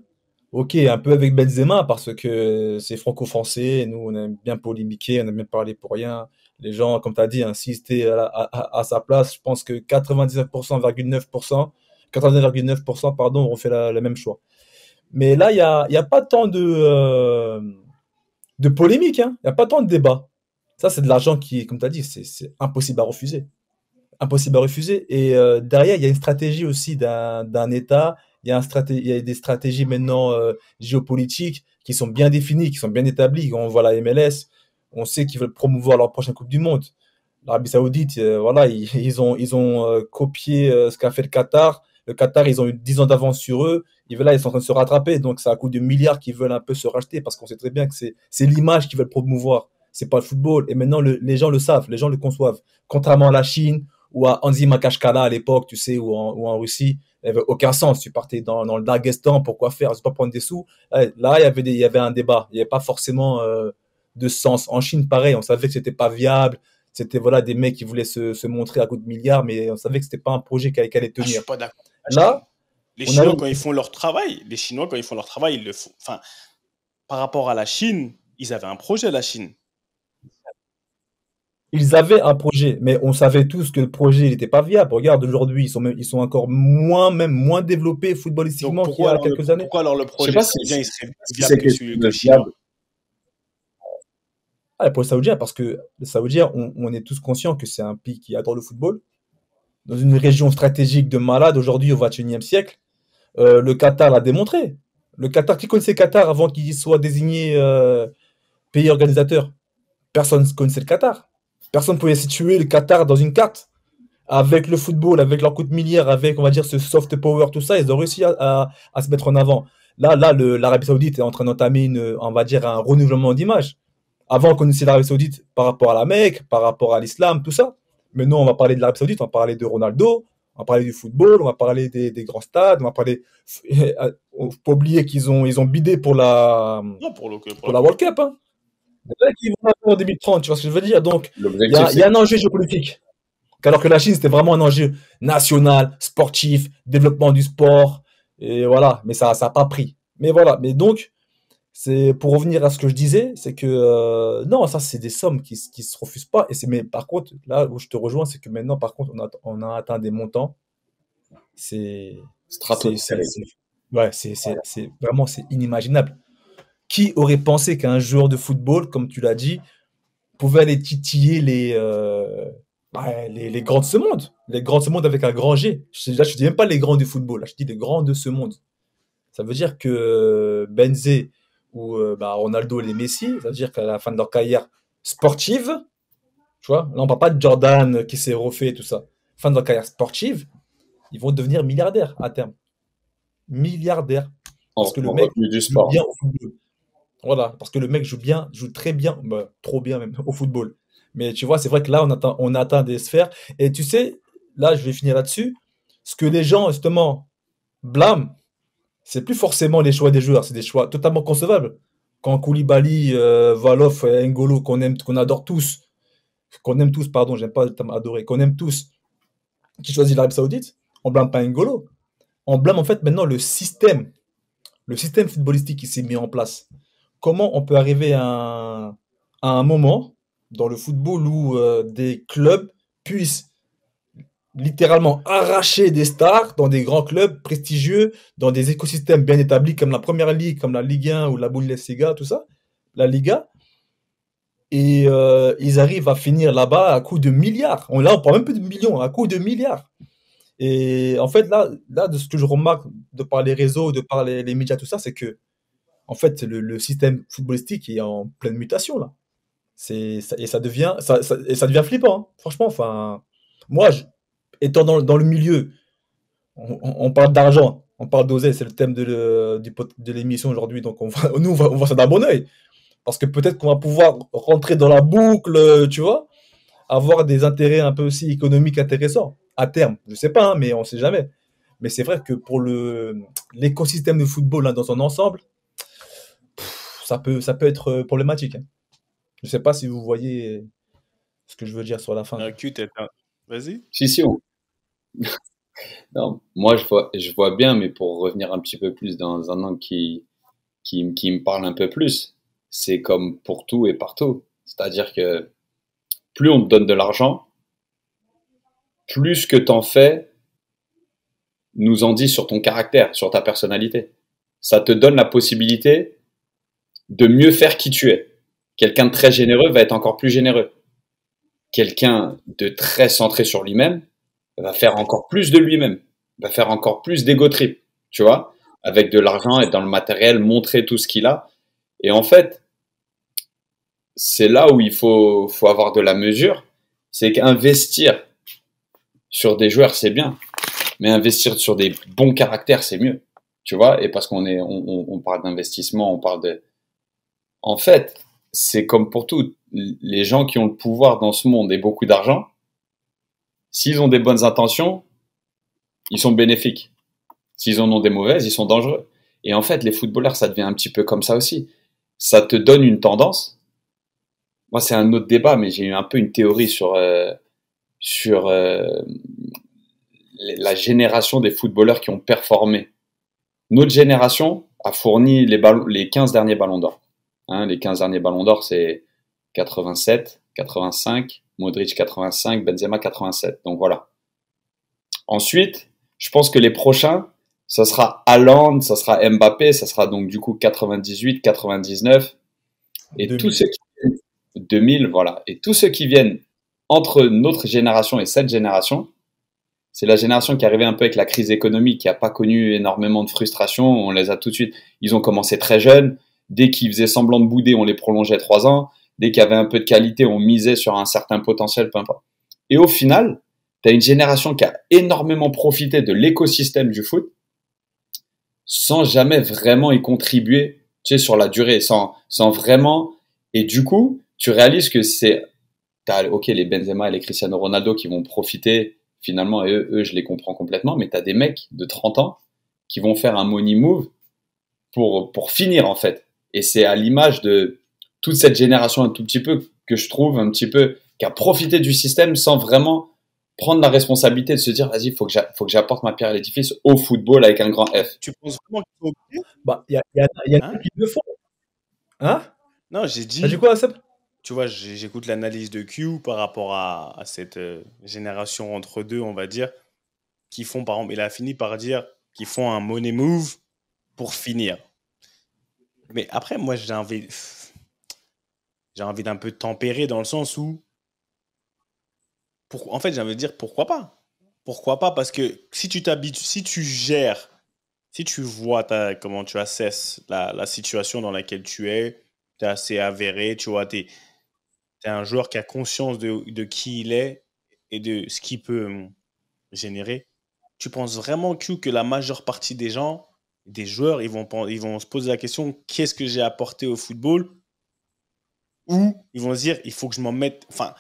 Ok, un peu avec Benzema, parce que c'est franco-français, nous, on aime bien polémiquer, on aime bien parler pour rien. Les gens, comme tu as dit, insister à, à, sa place. Je pense que 99,9%, 99,9%, pardon, fait le même choix. Mais là, il n'y a, a, pas tant de, euh, de polémique, hein. il n'y a pas tant de débat. Ça, c'est de l'argent qui, comme tu as dit, c'est impossible à refuser. Impossible à refuser. Et euh, derrière, il y a une stratégie aussi d'un État il y, a il des stratégies maintenant euh, géopolitiques qui sont bien définies, qui sont bien établies. Quand on voit la MLS, on sait qu'ils veulent promouvoir leur prochaine Coupe du Monde. L'Arabie Saoudite, euh, voilà, ils, ont, ils ont euh, copié ce qu'a fait le Qatar. Le Qatar, ils ont eu 10 ans d'avance sur eux. Et là, ils sont en train de se rattraper. Donc, ça à coût de milliards qu'ils veulent un peu se racheter parce qu'on sait très bien que c'est l'image qu'ils veulent promouvoir. C'est pas le football. Et maintenant, les gens le savent, les gens le conçoivent. Contrairement à la Chine, ou à Anzi Makashkala à l'époque, tu sais, ou en, Russie, il avait aucun sens. Tu partais dans, le Dagestan, pourquoi faire Je pas prendre des sous. Là, il y avait, il y avait un débat. Il n'y avait pas forcément euh, de sens. En Chine, pareil, on savait que c'était pas viable. C'était voilà des mecs qui voulaient se, montrer à coups de milliards, mais on savait que c'était pas un projet qui allait, ah, tenir. je suis pas d'accord. Là, les Chinois, quand ils font leur travail, les Chinois, quand ils font leur travail, ils le font. Enfin, par rapport à la Chine, ils avaient un projet, la Chine ils avaient un projet, mais on savait tous que le projet n'était pas viable. Regarde, aujourd'hui, ils sont, ils sont encore moins, même moins développés footballistiquement qu'il y a quelques années. Pourquoi alors le projet je sais pas si bien, il serait viable que celui que ah, Pour les Saoudiens, parce que les Saoudiens, on, est tous conscients que c'est un pays qui adore le football. Dans une région stratégique de malade, aujourd'hui, au 21e siècle, euh, le Qatar l'a démontré. Le Qatar, qui connaissait le Qatar avant qu'il soit désigné euh, pays organisateur Personne ne connaissait le Qatar. Personne ne pouvait situer le Qatar dans une carte. Avec le football, avec leur coup de milliard, avec, on va dire, ce soft power, tout ça, ils ont réussi à, se mettre en avant. Là, là l'Arabie Saoudite est en train d'entamer, une, on va dire, un renouvellement d'image. Avant, on connaissait l'Arabie Saoudite par rapport à la Mecque, par rapport à l'islam, tout ça. Mais Maintenant, on va parler de l'Arabie Saoudite, on va parler de Ronaldo, on va parler du football, on va parler des, grands stades, on va parler. Faut pas oublier qu'ils ont, ils ont bidé pour la, pour, la World Cup. Hein. Là, qui vont en 2030, tu vois ce que je veux dire Donc, il y, a un enjeu géopolitique. Alors que la Chine, c'était vraiment un enjeu national, sportif, développement du sport, et voilà, mais ça n'a pas pris. Mais voilà, mais donc, c'est pour revenir à ce que je disais, c'est que euh, non, ça, c'est des sommes qui ne se refusent pas. Et mais par contre, là où je te rejoins, c'est que maintenant, par contre, on a, atteint des montants. C'est. Stratosphérique. Ouais, c'est vraiment c'est inimaginable. Qui aurait pensé qu'un joueur de football, comme tu l'as dit, pouvait aller titiller les, euh, bah, les, grands de ce monde Les grands de ce monde avec un grand G. Là, je ne dis même pas les grands du football, je dis les grands de ce monde. Ça veut dire que Benzé ou euh, bah, Ronaldo et les Messi, ça veut dire qu'à la fin de leur carrière sportive, tu vois, là on ne parle pas de Jordan qui s'est refait et tout ça. Fin de leur carrière sportive, ils vont devenir milliardaires à terme. Milliardaires. Parce que le mec, du sport. Bien voilà, parce que le mec joue bien, joue très bien, bah, trop bien même, au football. Mais tu vois, c'est vrai que là, on atteint, on atteint des sphères. Et tu sais, là, je vais finir là-dessus. Ce que les gens, justement, blâment, c'est plus forcément les choix des joueurs, c'est des choix totalement concevables. Quand Koulibaly, euh, Valoff, Ngolo, qu'on aime, qu'on adore tous, qu'on aime tous, pardon, j'aime pas adorer, qu'on aime tous, qui choisit l'Arabie Saoudite, on blâme pas Ngolo. On blâme en fait maintenant le système, le système footballistique qui s'est mis en place comment on peut arriver à un, moment dans le football où euh, des clubs puissent littéralement arracher des stars dans des grands clubs prestigieux, dans des écosystèmes bien établis comme la Première Ligue, comme la Ligue 1 ou la Bundesliga, tout ça, la Liga. Et euh, ils arrivent à finir là-bas à coup de milliards. là, on parle même plus de millions, à coup de milliards. Et en fait, là, là de ce que je remarque de par les réseaux, de par les médias, tout ça, c'est que en fait, le, le, système footballistique est en pleine mutation là. C'est et ça devient ça, et ça devient flippant. Hein. Franchement, enfin, moi, je, étant dans, dans, le milieu, on, parle d'argent, on parle d'oser, c'est le thème de, de l'émission aujourd'hui, donc on nous on voit ça d'un bon oeil. Parce que peut-être qu'on va pouvoir rentrer dans la boucle, tu vois, avoir des intérêts un peu aussi économiques intéressants à terme. Je sais pas, hein, mais on sait jamais. Mais c'est vrai que pour le l'écosystème de football dans son ensemble, ça peut, ça peut être euh, problématique. Hein. Je ne sais pas si vous voyez ce que je veux dire sur la fin. Vas-y. Si, si, non, moi, je vois, je vois bien, mais pour revenir un petit peu plus dans un angle qui, qui, qui me parle un peu plus, c'est comme pour tout et partout. C'est-à-dire que plus on te donne de l'argent, plus ce que en fais nous en dit sur ton caractère, sur ta personnalité. Ça te donne la possibilité de mieux faire qui tu es. Quelqu'un de très généreux va être encore plus généreux. Quelqu'un de très centré sur lui-même va faire encore plus de lui-même, va faire encore plus d'ego trip, tu vois, avec de l'argent et dans le matériel, montrer tout ce qu'il a. Et en fait, c'est là où il faut, faut avoir de la mesure, c'est qu'investir sur des joueurs, c'est bien, mais investir sur des bons caractères, c'est mieux, tu vois, et parce qu'on est, on parle d'investissement, on parle de, en fait, c'est comme pour tout. Les gens qui ont le pouvoir dans ce monde et beaucoup d'argent, s'ils ont des bonnes intentions, ils sont bénéfiques. S'ils en ont des mauvaises, ils sont dangereux. Et en fait, les footballeurs, ça devient un petit peu comme ça aussi. Ça te donne une tendance. Moi, c'est un autre débat, mais j'ai eu un peu une théorie sur, euh, sur euh, la génération des footballeurs qui ont performé. Notre génération a fourni les, ballons, les 15 derniers ballons d'or. Hein, les 15 derniers ballons d'or, c'est 87, 85, Modric 85, Benzema 87. Donc voilà. Ensuite, je pense que les prochains, ça sera Allende, ça sera Mbappé, ça sera donc du coup 98, 99 et tous ceux 2000 voilà et tous ceux qui viennent entre notre génération et cette génération, c'est la génération qui est arrivée un peu avec la crise économique, qui n'a pas connu énormément de frustration. On les a tout de suite. Ils ont commencé très jeunes. Dès qu'ils faisaient semblant de bouder, on les prolongeait trois ans. Dès qu'il y avait un peu de qualité, on misait sur un certain potentiel, peu importe. Et au final, tu as une génération qui a énormément profité de l'écosystème du foot sans jamais vraiment y contribuer tu sais, sur la durée, sans, sans vraiment. Et du coup, tu réalises que c'est. T'as, ok, les Benzema et les Cristiano Ronaldo qui vont profiter finalement, et eux, eux je les comprends complètement, mais tu as des mecs de 30 ans qui vont faire un money move pour, pour finir en fait. Et c'est à l'image de toute cette génération un tout petit peu que je trouve un petit peu qui a profité du système sans vraiment prendre la responsabilité de se dire vas-y faut que faut que j'apporte ma pierre à l'édifice au football avec un grand F. Tu penses vraiment qu'il faut Bah il y a il y a, y a hein qui le font. Hein Non j'ai dit. T'as bah, dit Tu vois j'écoute l'analyse de Q par rapport à, cette euh, génération entre deux on va dire qui font par exemple il a fini par dire qu'ils font un money move pour finir. Mais après, moi, j'ai envie. J'ai envie d'un peu tempérer dans le sens où. Pour... En fait, j'ai envie de dire pourquoi pas. Pourquoi pas Parce que si tu t'habitues, si tu gères, si tu vois ta... comment tu assesses la... la situation dans laquelle tu es, tu es assez avéré, tu vois, tu es... un joueur qui a conscience de... qui il est et de ce qu'il peut générer. Tu penses vraiment, que la majeure partie des gens des joueurs, ils vont, ils vont se poser la question qu'est-ce que j'ai apporté au football Ou ils vont se dire il faut que je m'en mette, enfin,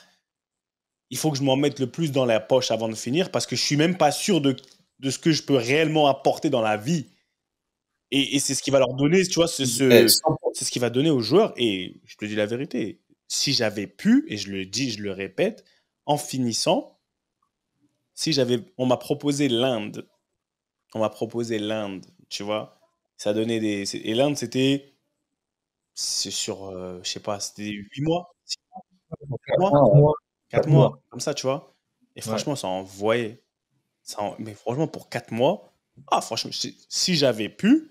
il faut que je m'en mette le plus dans la poche avant de finir parce que je suis même pas sûr de, de ce que je peux réellement apporter dans la vie. Et, et c'est ce qui va leur donner, tu vois, eh, c'est ce, ce qui va donner aux joueurs. Et je te dis la vérité, si j'avais pu, et je le dis, je le répète, en finissant, si j'avais, on m'a proposé l'Inde, on m'a proposé l'Inde tu vois. Ça donnait des. Et l'Inde, c'était. C'est sur, euh, je sais pas, c'était 8 mois, 6 mois, 4 mois, 4 mois, comme ça, tu vois. Et franchement, ça envoyait. Ça Mais franchement, pour 4 mois, ah, franchement, si j'avais pu,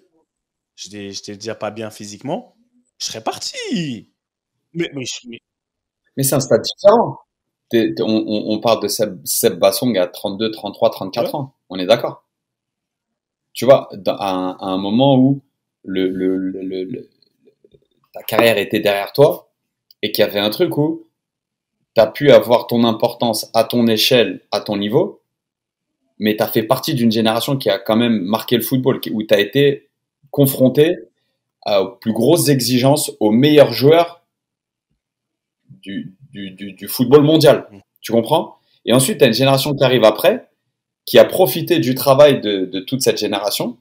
j'étais déjà pas bien physiquement, je serais parti. Mais, mais, c'est un stade différent. on, parle de Seb, Seb Bassong à 32, 33, 34 ans. On est d'accord tu vois, à, un, moment où ta carrière était derrière toi et qu'il y avait un truc où tu as pu avoir ton importance à ton échelle, à ton niveau, mais tu as fait partie d'une génération qui a quand même marqué le football, où tu as été confronté aux plus grosses exigences, aux meilleurs joueurs du, du football mondial. Tu comprends Et ensuite, tu as une génération qui arrive après, qui a profité du travail de, toute cette génération,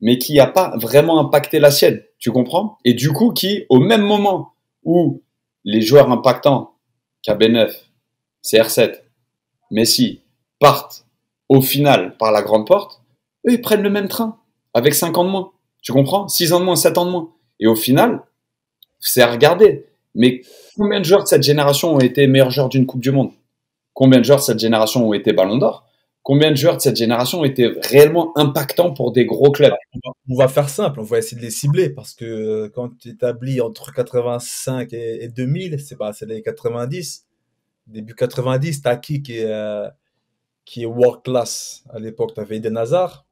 mais qui n'a pas vraiment impacté la sienne, tu comprends Et du coup, qui, au même moment où les joueurs impactants, KB9, CR7, Messi, partent au final par la grande porte, eux, ils prennent le même train, avec 5 ans de moins. Tu comprends 6 ans de moins, 7 ans de moins. Et au final, c'est à regarder. Mais combien de joueurs de cette génération ont été meilleurs joueurs d'une Coupe du Monde Combien de joueurs de cette génération ont été Ballon d'Or combien de joueurs de cette génération étaient réellement impactants pour des gros clubs On va faire simple, on va essayer de les cibler parce que euh, quand tu établis entre 85 et, 2000, c'est pas bah, les 90, début 90, t'as qui qui est, euh, qui est world class à l'époque, t'avais Eden Hazard,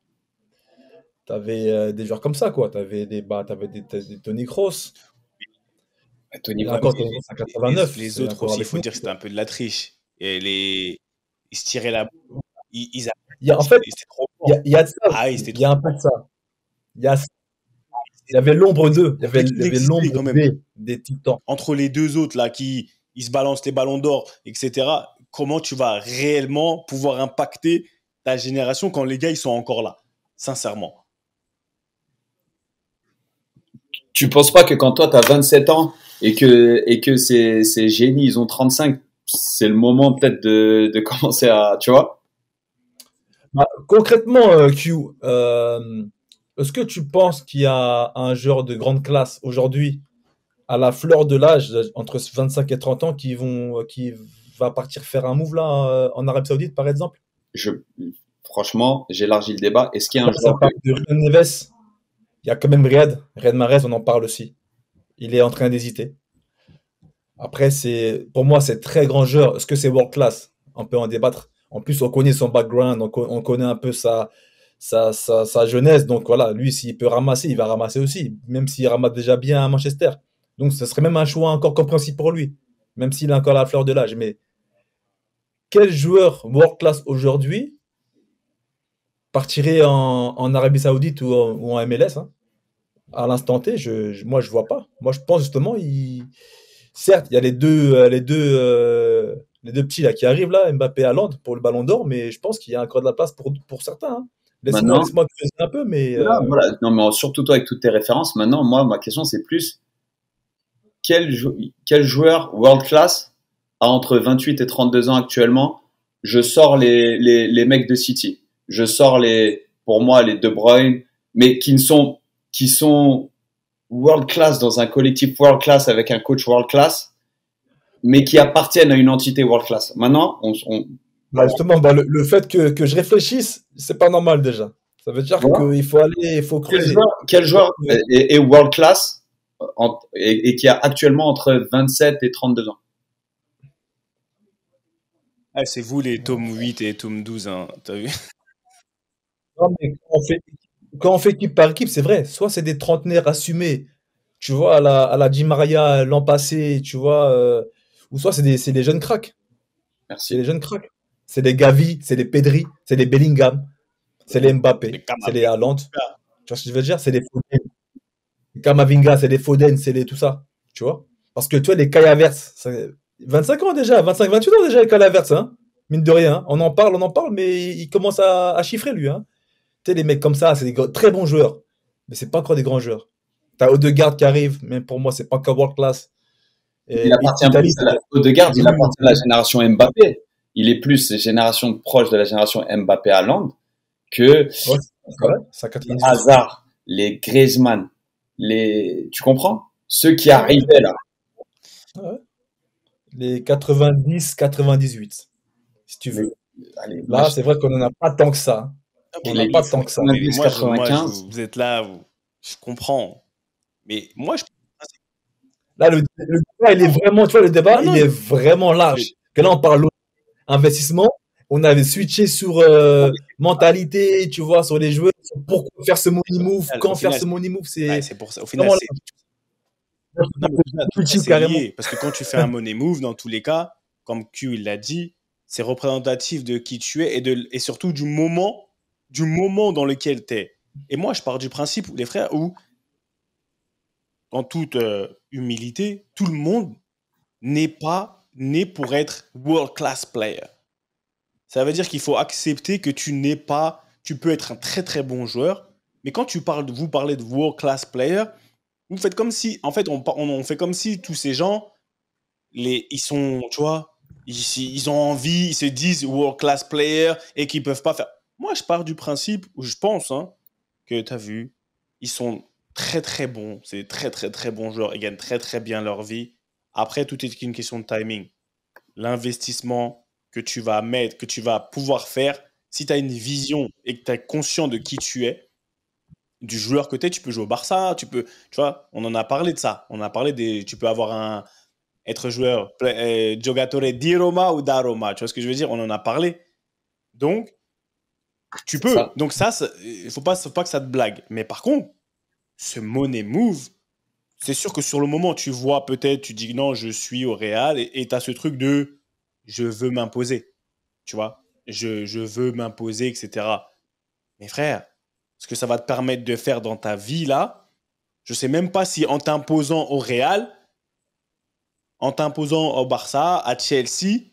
t'avais avais euh, des joueurs comme ça quoi, t'avais des bah, des, Tony Cross. Tony cross Les, autres aussi, il faut dire que c'était un peu de la triche. Et les, ils se tiraient la ils, il y a, en fait, y a, il y a, ah, ça. il y a un peu de ça. Il y avait l'ombre d'eux, il y avait, l'ombre des, titans. Entre les deux autres, là, qui ils se balancent les ballons d'or, etc., comment tu vas réellement pouvoir impacter ta génération quand les gars, ils sont encore là, sincèrement Tu penses pas que quand toi, tu as 27 ans et que, et que ces, ces génies, ils ont 35, c'est le moment peut-être de, de commencer à, tu vois Concrètement, euh, Q, euh, est-ce que tu penses qu'il y a un joueur de grande classe aujourd'hui à la fleur de l'âge, entre 25 et 30 ans, euh, qui, va partir faire un move là en Arabie Saoudite, par exemple Je, Franchement, j'élargis le débat. Est-ce qu'il y a un joueur. de Il y a quand même Red, Red Mahrez, on en parle aussi. Il est en train d'hésiter. Après, c'est pour moi, c'est très grand joueur. Est-ce que c'est world class On peut en débattre. En plus, on connaît son background, on, on connaît un peu sa, sa, sa, jeunesse. Donc voilà, lui, s'il peut ramasser, il va ramasser aussi, même s'il ramasse déjà bien à Manchester. Donc ce serait même un choix encore compréhensible pour lui, même s'il a encore la fleur de l'âge. Mais quel joueur world class aujourd'hui partirait en, Arabie Saoudite ou en, MLS hein À l'instant T, je, je, moi, je vois pas. Moi, je pense justement, il... certes, il y a les deux, euh, les deux euh, les deux petits là qui arrivent là, Mbappé à Londres pour le Ballon d'Or, mais je pense qu'il y a encore de la place pour, pour certains. Hein. Laisse-moi laisse un peu, mais. Euh, non, mais surtout toi avec toutes tes références. Maintenant, moi, ma question c'est plus quel, quel joueur world class a entre 28 et 32 ans actuellement Je sors les, les, les mecs de City. Je sors les pour moi les De Bruyne, mais qui ne sont qui sont world class dans un collectif world class avec un coach world class mais qui appartiennent à une entité world class. Maintenant, on, bah, justement, bah, le, fait que, je réfléchisse, c'est pas normal déjà. Ça veut dire qu'il faut aller, il faut creuser. Quel joueur, est, world class et, qui a actuellement entre 27 et 32 ans ah, C'est vous les tomes 8 et tomes 12, hein, vu quand, on fait, équipe par équipe, c'est vrai. Soit c'est des trentenaires assumés, tu vois, à la, à Di Maria l'an passé, tu vois. Euh, ou soit c'est des, jeunes cracks. Merci. C'est des jeunes cracks. C'est des Gavi, c'est des Pedri, c'est des Bellingham, c'est les Mbappé, c'est les Haaland. Tu vois ce que je veux dire C'est des Foden. Kamavinga, c'est des Foden, c'est des tout ça. Tu vois Parce que tu vois, les Kayavers, 25 ans déjà, 25, 28 ans déjà, les Kayavers, hein. mine de rien. Hein. on en parle, on en parle, mais il commence à, chiffrer lui. Hein. tu sais, les mecs comme ça, c'est des très bons joueurs, mais c'est pas encore des grands joueurs. T'as Odegaard qui arrive, mais pour moi, c'est pas encore world class. Et il appartient plus à la, garde, il appartient à la génération Mbappé. Il est plus générations proche de la génération Mbappé à Londres que les Hazard, les Griezmann, les, tu comprends? Ceux qui arrivaient là. Les 90, 98, si tu veux. là, c'est vrai qu'on n'en a pas tant que ça. Ah, On n'en a pas tant que ça. 95. vous êtes là, vous. je comprends. Mais moi, je. Là, le il est vraiment, tu vois, le débat, ah il est vraiment large. Que là, on parle d'investissement. on avait switché sur euh, ah, mentalité, tu vois, sur les joueurs, pourquoi faire ce money move, quand faire ce money move, c'est. pour ça. Au final, c'est. parce que quand tu fais un money move, dans tous les cas, comme Q il l'a dit, c'est représentatif de qui tu es et, de, et surtout du moment, du moment dans lequel tu es. Et moi, je pars du principe, les frères, où dans toute euh, humilité, tout le monde n'est pas né pour être world class player. Ça veut dire qu'il faut accepter que tu n'es pas, tu peux être un très très bon joueur, mais quand tu parles, vous parler de world class player, vous faites comme si, en fait, on, fait comme si tous ces gens, les, ils sont, tu vois, ils, ont envie, ils se disent world class player et qu'ils peuvent pas faire. Moi, je pars du principe, où je pense, hein, que tu as vu, ils sont très très bon C'est très très très bon joueurs. Ils gagnent très très bien leur vie. Après, tout est une question de timing. L'investissement que tu vas mettre, que tu vas pouvoir faire, si tu as une vision et que tu es conscient de qui tu es, du joueur côté tu peux jouer au Barça, tu peux, tu vois, on en a parlé de ça. On a parlé des, tu peux avoir un, être joueur, jogatore euh, di Roma ou da Roma, tu vois ce que je veux dire On en a parlé. Donc, tu peux. Donc ça, il faut pas, faut pas que ça te blague. Mais par contre, ce money move, c'est sûr que sur le moment, tu vois peut-être, tu dis non, je suis au Real et tu as ce truc de je veux m'imposer. Tu vois, je, veux m'imposer, etc. Mais frère, ce que ça va te permettre de faire dans ta vie là, je sais même pas si en t'imposant au Real, en t'imposant au Barça, à Chelsea,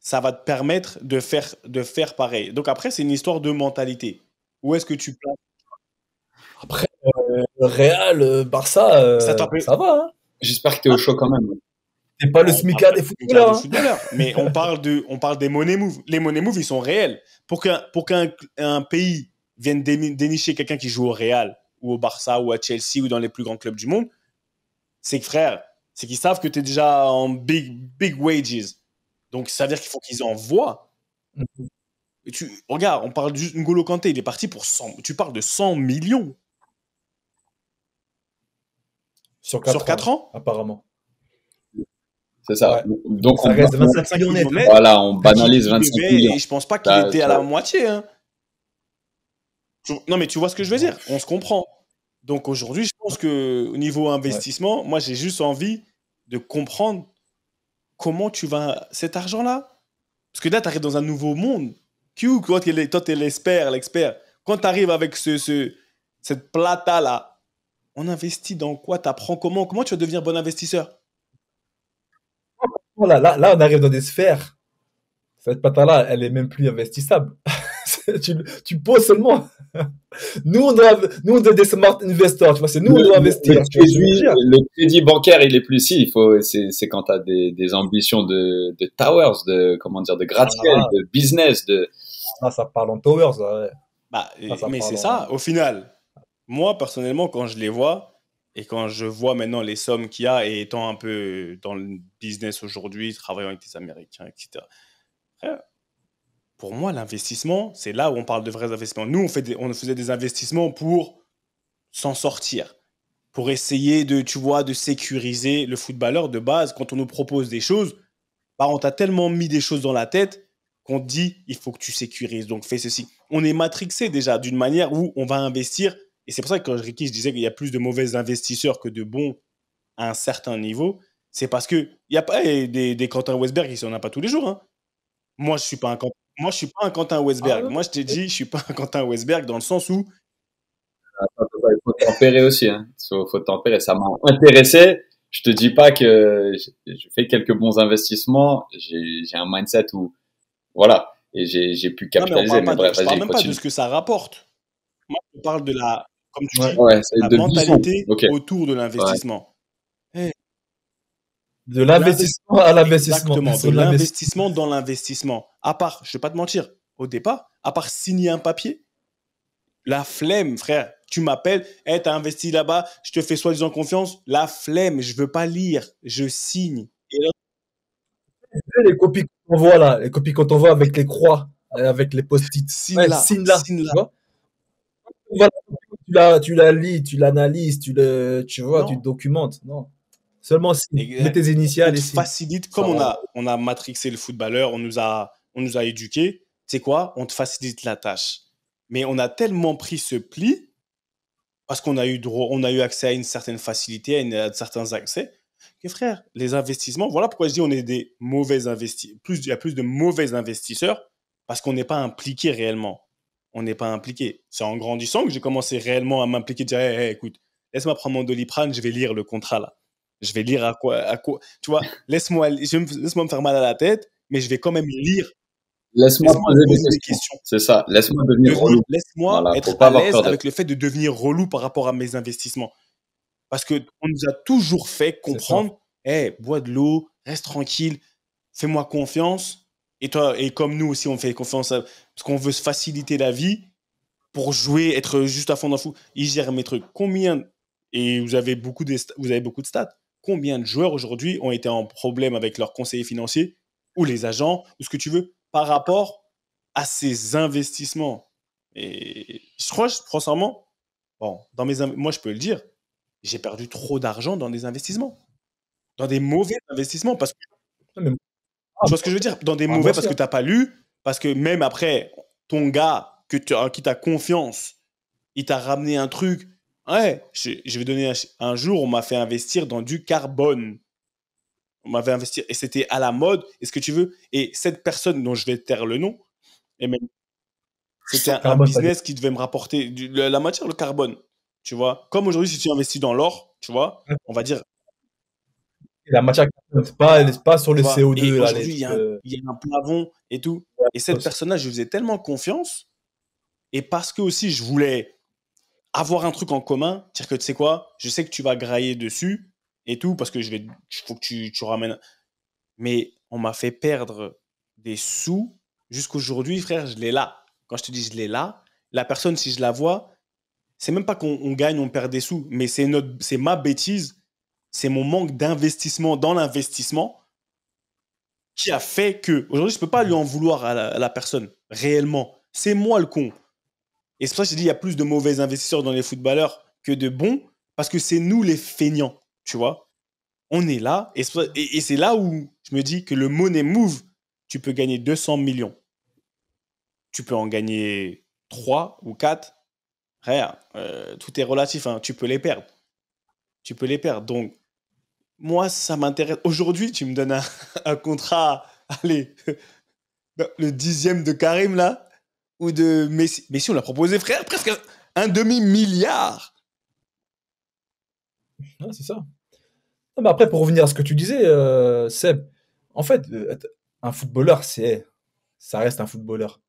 ça va te permettre de faire, de faire pareil. Donc après, c'est une histoire de mentalité. Où est-ce que tu penses euh, Real, euh, Barça, euh, ça, ça va. Hein. J'espère que tu es au show quand même. C'est pas le smicard hein. des footballeurs. Mais on parle, de, on parle des money moves. Les money moves, ils sont réels. Pour qu'un pour un pays vienne dénicher quelqu'un qui joue au Real ou au Barça ou à Chelsea ou dans les plus grands clubs du monde, c'est que frère, c'est qu'ils savent que tu es déjà en big, big wages. Donc ça veut dire qu'il faut qu'ils en voient mhm. tu, regarde, on parle du N'Golo Kanté, il est parti pour 100. Tu parles de 100 millions. Sur 4, ans, Apparemment. C'est ça. Donc, on, reste Voilà, on banalise 25 millions. je pense pas qu'il bah, était à la moitié. Hein. Non, mais tu vois ce que je veux dire. On se comprend. Donc aujourd'hui, je pense que au niveau investissement, moi, j'ai juste envie de comprendre comment tu vas cet argent-là. Parce que là, tu arrives dans un nouveau monde. Q, toi, tu es l'expert, l'expert. Quand tu arrives avec ce, cette plata-là, on investit dans quoi Tu apprends comment Comment tu vas devenir bon investisseur oh là, là, on arrive dans des sphères. Cette patate là elle est même plus investissable. tu, tu, poses seulement. nous, on doit, nous, on des smart investors. Tu vois, c'est nous, on doit investir. Le, crédit, bancaire, il est plus si. Il faut, c'est, quand tu as des, ambitions de, towers, de, comment dire, de gratte-ciel, ah. de business, de. ça parle en towers, Bah, mais c'est ça, au final moi, personnellement, quand je les vois, et quand je vois maintenant les sommes qu'il y a, et étant un peu dans le business aujourd'hui, travaillant avec des Américains, etc., pour moi, l'investissement, c'est là où on parle de vrais investissements. Nous, on, fait on faisait des investissements pour s'en sortir, pour essayer de, tu vois, de sécuriser le footballeur de base. Quand on nous propose des choses, bah, on t'a tellement mis des choses dans la tête qu'on dit, il faut que tu sécurises, donc fais ceci. On est matrixé déjà d'une manière où on va investir et c'est pour ça que quand Ricky, je disais qu'il y a plus de mauvais investisseurs que de bons à un certain niveau, c'est parce qu'il n'y a pas eh, des, des Quentin Westberg, il n'y en a pas tous les jours. Hein. Moi, je ne suis pas un Quentin. Moi, je suis pas un Quentin Westberg. Ah, moi, je t'ai dit, je suis pas un Quentin Westberg dans le sens où. Il faut tempérer aussi. Hein. Il faut, faut, tempérer. Ça m'a intéressé. Je te dis pas que je fais quelques bons investissements. J'ai un mindset où, voilà, et j'ai pu capitaliser. Non, mais, parle même pas de ce que ça rapporte. Moi, je parle de la, la mentalité autour de l'investissement. Eh. De l'investissement à l'investissement. Exactement, de l'investissement dans l'investissement. À part, je ne vais pas te mentir, au départ, à part signer un papier, la flemme, frère. Tu m'appelles, tu as investi là-bas, je te fais soi-disant confiance. La flemme, je ne veux pas lire, je signe. Les copies qu'on voit là, les copies qu'on voit avec les croix, avec les post-it. Signe, là. Signe là tu la, tu lis, tu l'analyses, tu le, tu vois, tu documentes. Non. Seulement si euh, mets tes initiales. facilite, comme on a, on a matrixé le footballeur, on nous a, on nous a éduqués. Tu quoi On te facilite la tâche. Mais on a tellement pris ce pli parce qu'on a eu droit, on a eu accès à une certaine facilité, à, une, certains accès. Que frère, les investissements, voilà pourquoi je dis on est des mauvais investisseurs. il y a plus de mauvais investisseurs parce qu'on n'est pas impliqué réellement on n'est pas impliqué. C'est en grandissant que j'ai commencé réellement à m'impliquer, dire hey, écoute, laisse-moi prendre mon doliprane, je vais lire le contrat là. Je vais lire à quoi, à quoi. Tu vois, laisse-moi laisse me faire mal à la tête, mais je vais quand même lire. Laisse-moi poser des questions. C'est ça, laisse-moi devenir relou. Laisse-moi être à l'aise avec le fait de devenir relou par rapport à mes investissements. Parce qu'on nous a toujours fait comprendre hey, bois de l'eau, reste tranquille, fais-moi confiance, et toi, et comme nous aussi, on fait confiance à, parce qu'on veut se faciliter la vie pour jouer, être juste à fond dans le fou. Ils gèrent mes trucs. Combien et vous avez beaucoup de, vous avez beaucoup de stats. Combien de joueurs aujourd'hui ont été en problème avec leurs conseillers financiers ou les agents ou ce que tu veux par rapport à ces investissements Et je crois, franchement, bon, dans mes, moi je peux le dire, j'ai perdu trop d'argent dans des investissements, dans des mauvais investissements parce que. Ah, tu vois ce que je veux dire Dans des bah, mauvais parce que tu n'as pas lu, parce que même après, ton gars que tu, qui t'a confiance, il t'a ramené un truc. Ouais, je, je vais donner un, jour, on m'a fait investir dans du carbone. On m'avait investi et c'était à la mode. Est-ce que tu veux Et cette personne dont je vais taire le nom, c'était un, business qui devait me rapporter la, matière, le carbone. Tu vois, comme aujourd'hui, si tu investis dans l'or, tu vois, on va dire la matière pas, pas sur le CO2. Aujourd'hui, il y, a un euh. plafond et tout. Et cette personne-là, je faisais tellement confiance. Et parce que aussi, je voulais avoir un truc en commun, dire que tu sais quoi, je sais que tu vas grailler dessus et tout, parce que je vais, faut que tu, tu ramènes. Mais on m'a fait perdre des sous jusqu'aujourd'hui, frère, je l'ai là. Quand je te dis je l'ai là, la personne, si je la vois, c'est même pas qu'on gagne, on perd des sous, mais c'est ma bêtise c'est mon manque d'investissement dans l'investissement qui a fait que aujourd'hui je peux pas lui en vouloir à la, personne réellement. C'est moi le con. Et c'est pour ça que je dis il y a plus de mauvais investisseurs dans les footballeurs que de bons parce que c'est nous les feignants, tu vois. On est là et c'est là où je me dis que le money move, tu peux gagner 200 millions. Tu peux en gagner 3 ou 4. Rien, euh, tout est relatif, hein, tu peux les perdre tu peux les perdre. Donc, moi, ça m'intéresse. Aujourd'hui, tu me donnes un, contrat, allez, le dixième de Karim, là, ou de Messi. si on l'a proposé, frère, presque un, demi-milliard. Ah, c'est ça. après, pour revenir à ce que tu disais, euh, Seb, en fait, euh, un footballeur, c'est, ça reste un footballeur.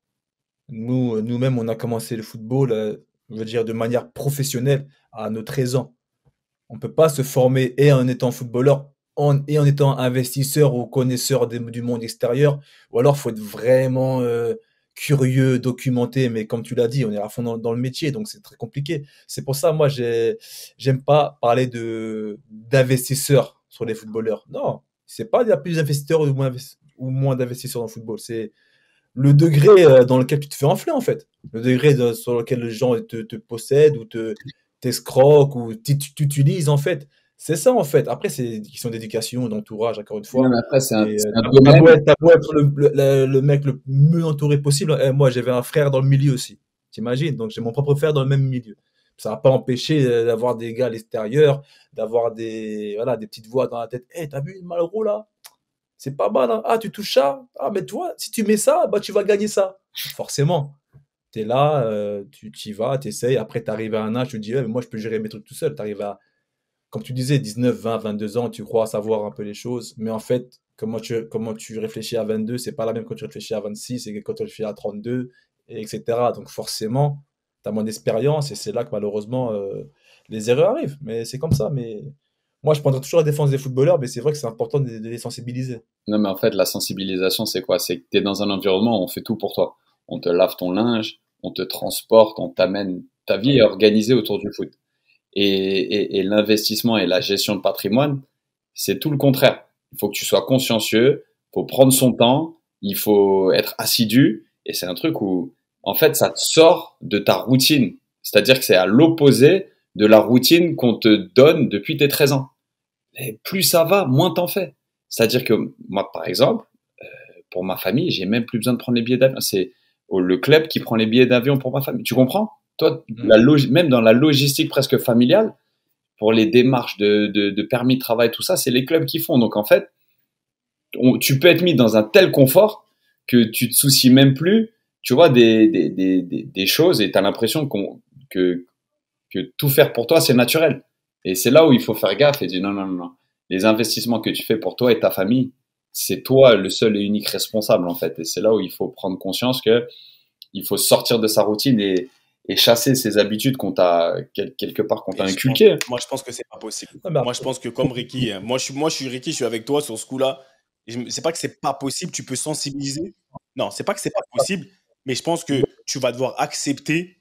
Nous, euh, nous-mêmes, on a commencé le football, euh, je veux dire, de manière professionnelle à nos 13 ans on ne peut pas se former et en étant footballeur et en étant investisseur ou connaisseur du monde extérieur. Ou alors, il faut être vraiment euh, curieux, documenté. Mais comme tu l'as dit, on est à fond dans, le métier, donc c'est très compliqué. C'est pour ça, moi, j'aime n'aime pas parler d'investisseurs sur les footballeurs. Non, c'est pas il plus d'investisseurs ou moins, d'investisseurs dans le football. C'est le degré euh, dans lequel tu te fais enfler, en fait. Le degré euh, sur lequel les gens te possèdent ou te, t'escroques ou t'utilises en fait. C'est ça en fait. Après, c'est une question d'éducation, d'entourage, encore une fois. après, c'est un, être le, mec le mieux entouré possible. Et eh, moi, j'avais un frère dans le milieu aussi. T'imagines Donc, j'ai mon propre frère dans le même milieu. Ça n'a pas empêché euh, d'avoir des gars à l'extérieur, d'avoir des, voilà, des petites voix dans la tête. Hé, eh, hey, t'as vu une malheureuse là C'est pas mal. Hein. ah, tu touches ça Ah, mais toi, si tu mets ça, bah, tu vas gagner ça. Forcément. Euh, tu es là, tu y vas, tu essayes. Après, tu arrives à un âge, tu te dis, moi, je peux gérer mes trucs tout seul. Tu arrives à, comme tu disais, 19, 20, 22 ans, tu crois savoir un peu les choses. Mais en fait, comment tu, comment tu réfléchis à 22, c'est pas la même quand tu réfléchis à 26 et quand tu réfléchis à 32, etc. Donc, forcément, tu as moins d'expérience et c'est là que malheureusement, euh, les erreurs arrivent. Mais c'est comme ça. Mais moi, je prendrais toujours la défense des footballeurs, mais c'est vrai que c'est important de, de, les sensibiliser. Non, mais en fait, la sensibilisation, c'est quoi C'est que tu es dans un environnement où on fait tout pour toi on te lave ton linge, on te transporte, on t'amène. Ta vie est organisée autour du foot. Et, l'investissement et la gestion de patrimoine, c'est tout le contraire. Il faut que tu sois consciencieux, il faut prendre son temps, il faut être assidu. Et c'est un truc où, en fait, ça te sort de ta routine. C'est-à-dire que c'est à l'opposé de la routine qu'on te donne depuis tes 13 ans. Et plus ça va, moins t'en fais. C'est-à-dire que moi, par exemple, euh, pour ma famille, j'ai même plus besoin de prendre les billets d'avion. C'est le club qui prend les billets d'avion pour ma famille. Tu comprends Toi, mhm. même dans la logistique presque familiale, pour les démarches de, permis de travail, tout ça, c'est les clubs qui font. Donc en fait, tu peux être mis dans un tel confort que tu te soucies même plus, tu vois, des, choses et tu as l'impression que, tout faire pour toi, c'est naturel. Et c'est là où il faut faire gaffe et dire non, non, non. Les investissements que tu fais pour toi et ta famille, c'est toi le seul et unique responsable en fait. Et c'est là où il faut prendre conscience que il faut sortir de sa routine et, chasser ses habitudes qu'on t'a quelque part qu'on t'a inculquées. Moi, je pense que c'est pas possible. Ah, bah. Moi, je pense que comme Ricky, hein, moi je suis moi je suis Ricky, je suis avec toi sur ce coup-là. C'est pas que c'est pas possible, tu peux sensibiliser. Non, c'est pas que c'est pas possible, mais je pense que tu vas devoir accepter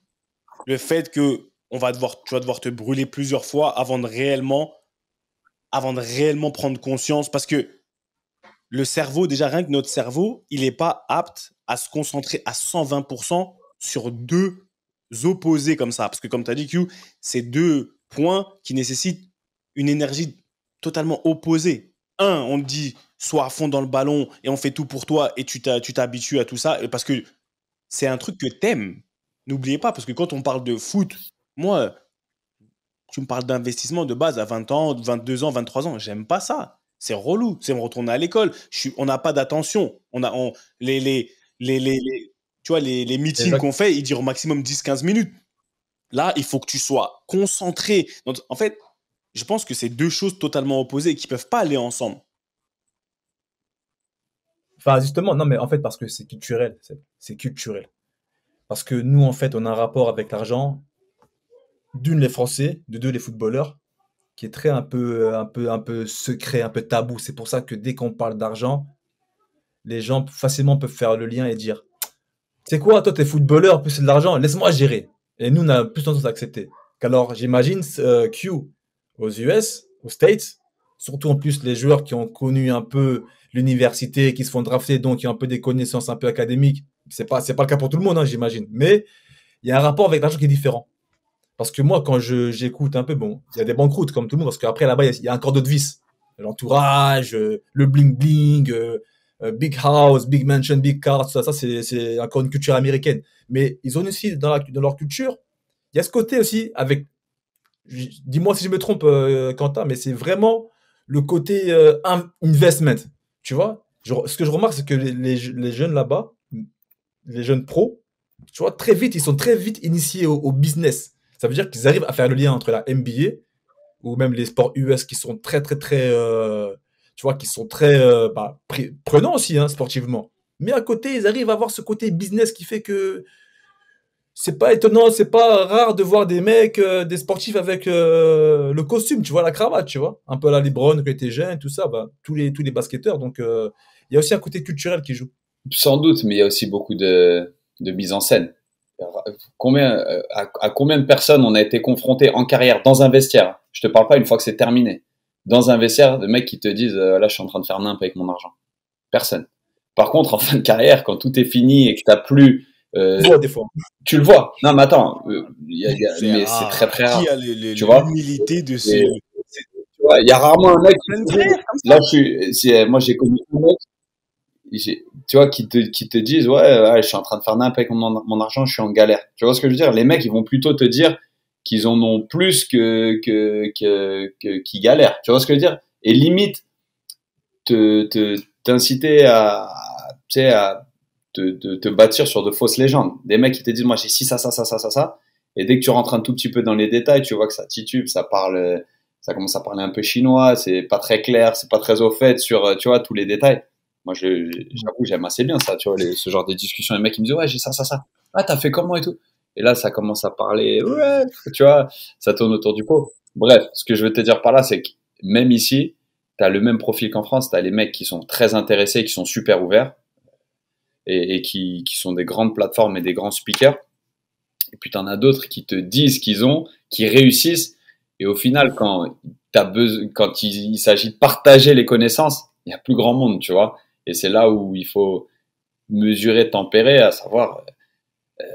le fait que on va devoir, tu vas devoir te brûler plusieurs fois avant de réellement, avant de réellement prendre conscience, parce que le cerveau, déjà rien que notre cerveau, il n'est pas apte à se concentrer à 120% sur deux opposés comme ça. Parce que comme tu as dit, Q, c'est deux points qui nécessitent une énergie totalement opposée. Un, on dit, sois à fond dans le ballon et on fait tout pour toi et tu t'habitues à tout ça. Parce que c'est un truc que t'aimes. N'oubliez pas, parce que quand on parle de foot, moi, tu me parles d'investissement de base à 20 ans, 22 ans, 23 ans, j'aime pas ça. C'est relou. C'est me retourner à l'école. on n'a pas d'attention. On a les, les, les, tu vois, les, les meetings qu'on fait, ils durent au maximum 10-15 minutes. Là, il faut que tu sois concentré. en fait, je pense que c'est deux choses totalement opposées qui ne peuvent pas aller ensemble. Enfin, justement, non, mais en fait, parce que c'est culturel. C'est culturel. Parce que nous, en fait, on a un rapport avec l'argent. D'une, les Français. De deux, les footballeurs qui est très un peu, euh, un peu, un peu secret, un peu tabou. C'est pour ça que dès qu'on parle d'argent, les gens facilement peuvent faire le lien et dire C'est quoi, toi, t'es footballeur, plus c'est de l'argent, laisse-moi gérer. Et nous, on a plus tendance à accepter. Alors, j'imagine que euh, Q aux US, aux States, surtout en plus les joueurs qui ont connu un peu l'université, qui se font drafter, donc qui ont un peu des connaissances un peu académiques. C'est pas, pas le cas pour tout le monde, hein, j'imagine. Mais il y a un rapport avec l'argent qui est différent. Parce que moi, quand j'écoute un peu, bon, il y a des banqueroutes comme tout le monde, parce qu'après là-bas, il y, a encore d'autres vices. L'entourage, euh, le bling-bling, euh, euh, big house, big mansion, big car, tout ça, ça c'est encore une culture américaine. Mais ils ont aussi, dans, leur culture, il y a ce côté aussi avec, dis-moi si je me trompe, Quentin, mais c'est vraiment le côté investment. Tu vois Ce que je remarque, c'est que les, les, jeunes là-bas, les jeunes pros, tu vois, très vite, ils sont très vite initiés au business ça veut dire qu'ils arrivent à faire le lien entre la NBA ou même les sports US qui sont très, très, très, euh, tu vois, qui sont très euh, bah, prenants aussi hein, sportivement. Mais à côté, ils arrivent à avoir ce côté business qui fait que c'est pas étonnant, c'est pas rare de voir des mecs, euh, des sportifs avec le costume, tu vois, la cravate, tu vois, un peu la Lebron quand il était jeune, tout ça, bah, tous les tous les basketteurs. Donc il y a aussi un côté culturel qui joue. Sans doute, mais il y a aussi beaucoup de mise en scène combien, euh, à, combien de personnes on a été confronté en carrière dans un vestiaire Je te parle pas une fois que c'est terminé. Dans un vestiaire, de mecs qui te disent euh, là, je suis en train de faire nimp avec mon argent. Personne. Par contre, en fin de carrière, quand tout est fini et que t'as plus euh, vois des fois. Tu le vois. Non, mais attends, euh, mais c'est très très rare. a tu vois l'humilité de ces. il y a rarement un mec. Là, je suis, moi, j'ai connu un mec tu vois, qui te, qui te disent, ouais, je suis en train de faire n'importe avec mon, argent, je suis en galère. Tu vois ce que je veux dire Les mecs, ils vont plutôt te dire qu'ils en ont plus que, que, que, qu'ils galèrent. Tu vois ce que je veux dire Et limite, te, t'inciter à, à te, bâtir sur de fausses légendes. Des mecs qui te disent, moi, j'ai si ça, ça, ça, ça, ça, ça. Et dès que tu rentres un tout petit peu dans les détails, tu vois que ça titube, ça parle, ça commence à parler un peu chinois, c'est pas très clair, c'est pas très au fait sur, tu vois, tous les détails. Moi, j'avoue, j'aime assez bien ça, tu vois, ce genre de discussion. Les mecs, ils me disent, ouais, j'ai ça, ça, ça. Ah, t'as fait comment et tout. Et là, ça commence à parler, ouais, tu vois, ça tourne autour du pot. Bref, ce que je veux te dire par là, c'est que même ici, t'as le même profil qu'en France. T'as les mecs qui sont très intéressés, qui sont super ouverts et, qui, qui, sont des grandes plateformes et des grands speakers. Et puis t'en as d'autres qui te disent qu'ils ont, qui réussissent. Et au final, quand, as besoin, quand il, il s'agit de partager les connaissances, il n'y a plus grand monde, tu vois. Et c'est là où il faut mesurer, tempérer, à savoir, euh,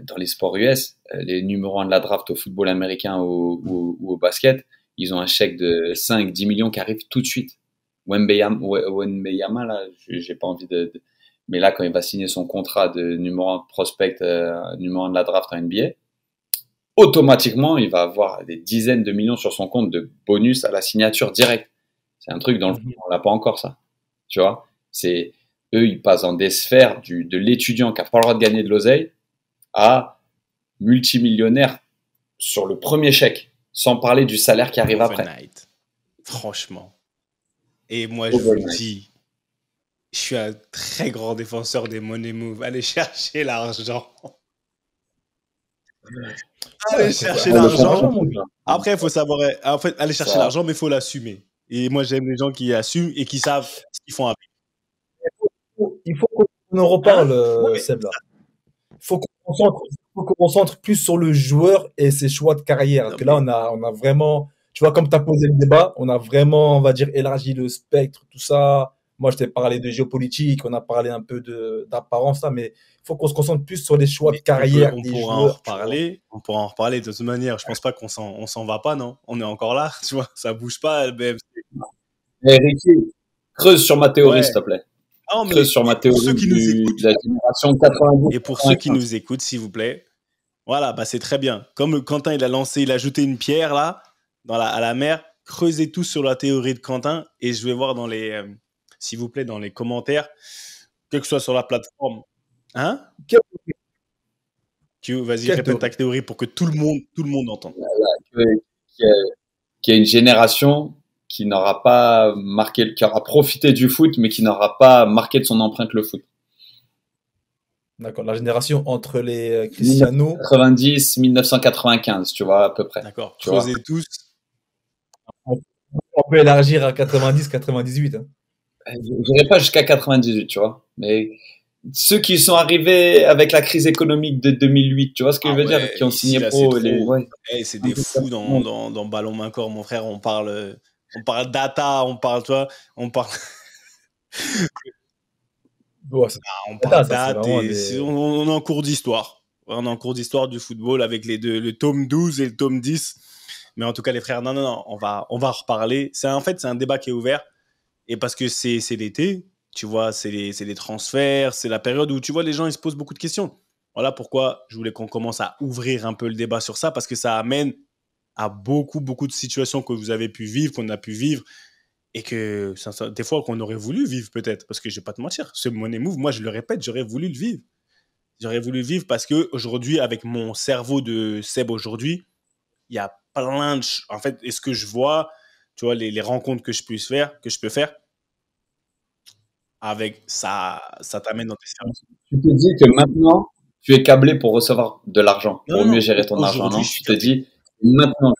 dans les sports US, euh, les numéros 1 de la draft au football américain ou, au basket, ils ont un chèque de 5-10 millions qui arrive tout de suite. Wenbeyama, là, j'ai pas envie de, Mais là, quand il va signer son contrat de numéro 1 prospect, euh, numéro 1 de la draft en NBA, automatiquement, il va avoir des dizaines de millions sur son compte de bonus à la signature directe. C'est un truc dans le mhm. on l'a pas encore ça. Tu vois c'est eux, ils passent dans des sphères du, de l'étudiant qui n'a pas le droit de gagner de l'oseille à multimillionnaire sur le premier chèque, sans parler du salaire qui arrive après. Franchement. Et moi, je vous dis, je suis un très grand défenseur des money moves. Allez chercher l'argent. Ah Allez chercher l'argent. Après, il faut savoir. En fait, aller chercher l'argent, mais il faut l'assumer. Et moi, j'aime les gens qui assument et qui savent ce qu'ils font avec il faut qu'on en reparle, ah, euh, Seb. Il faut qu'on concentre, plus sur le joueur et ses choix de carrière. là, on a, on a vraiment, tu vois, comme tu as posé le débat, on a vraiment, on va dire, élargi le spectre, tout ça. Moi, je t'ai parlé de géopolitique, on a parlé un peu d'apparence, là, mais il faut qu'on se concentre plus sur les choix de carrière. On, pourra en reparler, on pourra en reparler de toute manière. Je pense pas qu'on s'en, s'en va pas, non On est encore là, tu vois, ça bouge pas, le BMC. Eh, Ricky, creuse sur ma théorie, s'il te plaît sur ma théorie de la euh, génération 90. Et pour ceux qui hein. nous écoutent, s'il vous plaît, voilà, bah c'est très bien. Comme Quentin, il a lancé, il a jeté une pierre là, dans la, à la mer, creusez tout sur la théorie de Quentin et je vais voir dans les, euh, s'il vous plaît, dans les commentaires, que ce soit sur la plateforme. Hein vas-y, répète ta théorie pour que tout le monde, tout le monde entende. Il y a une génération qui n'aura pas marqué, qui aura profité du foot, mais qui n'aura pas marqué de son empreinte le foot. D'accord, la génération entre les euh, Cristiano. 90, 1995, tu vois, à peu près. D'accord, tu tous. On peut élargir à 90, 98. Hein. Euh, je pas jusqu'à 98, tu vois. Mais ceux qui sont arrivés avec la crise économique de 2008, tu vois ce que ah je veux dire Qui ont signé pro. C'est les... Eh, des fous dans, dans, dans Ballon Main Corps, mon frère. On parle euh, on parle data, on parle, toi, on parle. Ah, on parle data, on, est en cours d'histoire. On est en cours d'histoire du football avec les deux, le tome 12 et le tome 10. Mais en tout cas, les frères, non, non, non, on va, on va reparler. C'est en fait, c'est un débat qui est ouvert. Et parce que c'est l'été, tu vois, c'est les, les, transferts, c'est la période où tu vois les gens ils se posent beaucoup de questions. Voilà pourquoi je voulais qu'on commence à ouvrir un peu le débat sur ça parce que ça amène à beaucoup, beaucoup de situations que vous avez pu vivre, qu'on a pu vivre, et que des fois qu'on aurait voulu vivre peut-être, parce que je vais pas te mentir, ce money move, moi je le répète, j'aurais voulu le vivre. J'aurais voulu vivre parce que aujourd'hui, avec mon cerveau de Seb aujourd'hui, il y a plein de, en fait, est ce que je vois, tu vois, les, rencontres que je puisse faire, que je peux faire, avec ça, ça t'amène dans tes services. Tu te dis que maintenant, tu es câblé pour recevoir de l'argent, pour mieux gérer ton argent, Tu te dis, Maintenant,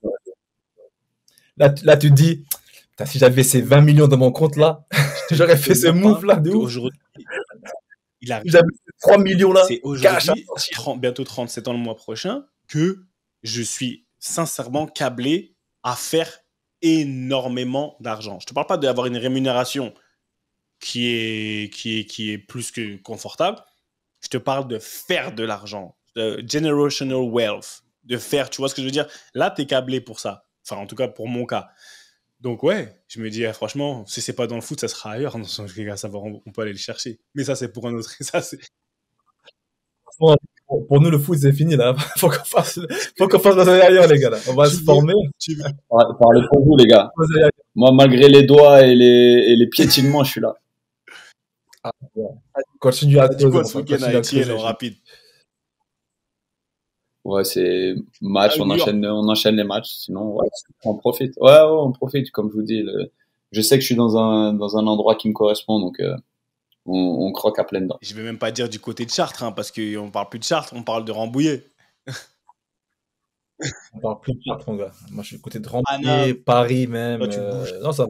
là, là, tu dis, si j'avais ces 20 millions dans mon compte là, j'aurais fait ce move là de ouf. Il 3 millions là. C'est aujourd'hui, bientôt 37 ans le mois prochain, que je suis sincèrement câblé à faire énormément d'argent. Je te parle pas d'avoir une rémunération qui est, qui est, qui est plus que confortable. Je te parle de faire de l'argent, de generational wealth de faire, tu vois ce que je veux dire Là, tu es câblé pour ça. Enfin, en tout cas, pour mon cas. Donc, ouais, je me dis, eh, franchement, si c'est pas dans le foot, ça sera ailleurs. on peut aller le chercher. Mais ça, c'est pour un autre. Ça, Pour, nous, le foot, c'est fini, là. faut qu'on fasse, faut qu'on fasse ailleurs, les gars. On va se former. Tu Parlez pour vous, les gars. Moi, malgré les doigts et les, et les piétinements, je suis là. Ah, continue à ah, te poser. rapide. Ouais, c'est match, ah, on enchaîne, on enchaîne les matchs. Sinon, on profite. Ouais, on profite. Comme je vous dis, je sais que je suis dans un, dans un endroit qui me correspond, donc euh, on, croque à pleine dents. Je vais même pas dire du côté de Chartres, hein, parce qu'on parle plus de Chartres, on parle de Rambouillet. on parle plus de Chartres, mon gars. Moi, je suis du côté de Rambouillet, ah, Paris même. Euh, non, ça.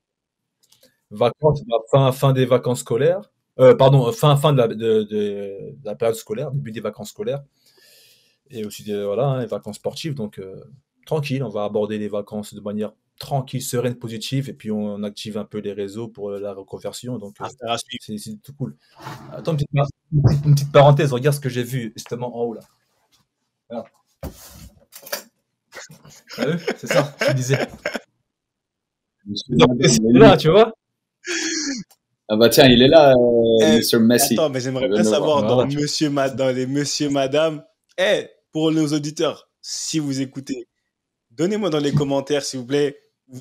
Vacances, bah, fin, fin des vacances scolaires. Euh, pardon, fin, fin de la période scolaire, début des vacances scolaires et aussi des, euh, voilà, hein, les vacances sportives. Donc, euh, tranquille, on va aborder les vacances de manière tranquille, sereine, positive. Et puis, on, active un peu les réseaux pour euh, la reconversion. Donc, ah, c'est tout cool. Attends, une petite, parenthèse. Regarde ce que j'ai vu justement en haut là. c'est ça, je disais. là, tu vois. Ah bah tiens, il est là, eh, Monsieur Messi. Attends, mais j'aimerais bien savoir dans, les Monsieur Madame. Eh, pour nos auditeurs, si vous écoutez, donnez-moi dans les commentaires, s'il vous plaît,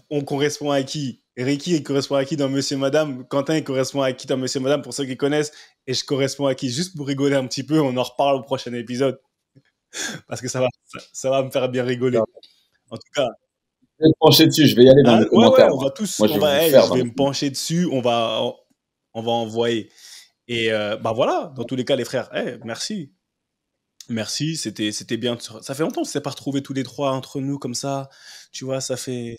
on correspond à qui Ricky, il correspond à qui dans Monsieur Madame Quentin, il correspond à qui dans Monsieur Madame pour ceux qui connaissent Et je correspond à qui Juste pour rigoler un petit peu, on en reparle au prochain épisode. Parce que ça va, ça, va me faire bien rigoler. En tout cas, je vais me pencher dessus, je vais y aller dans ah, les commentaires. Ouais, on va tous, je, vais me pencher dessus, on va, on va envoyer. Et euh, bah voilà, dans tous les cas, les frères, eh, merci. Merci, c'était c'était bien. Ça fait longtemps qu'on ne s'est pas retrouvés tous les trois entre nous comme ça. Tu vois, ça fait,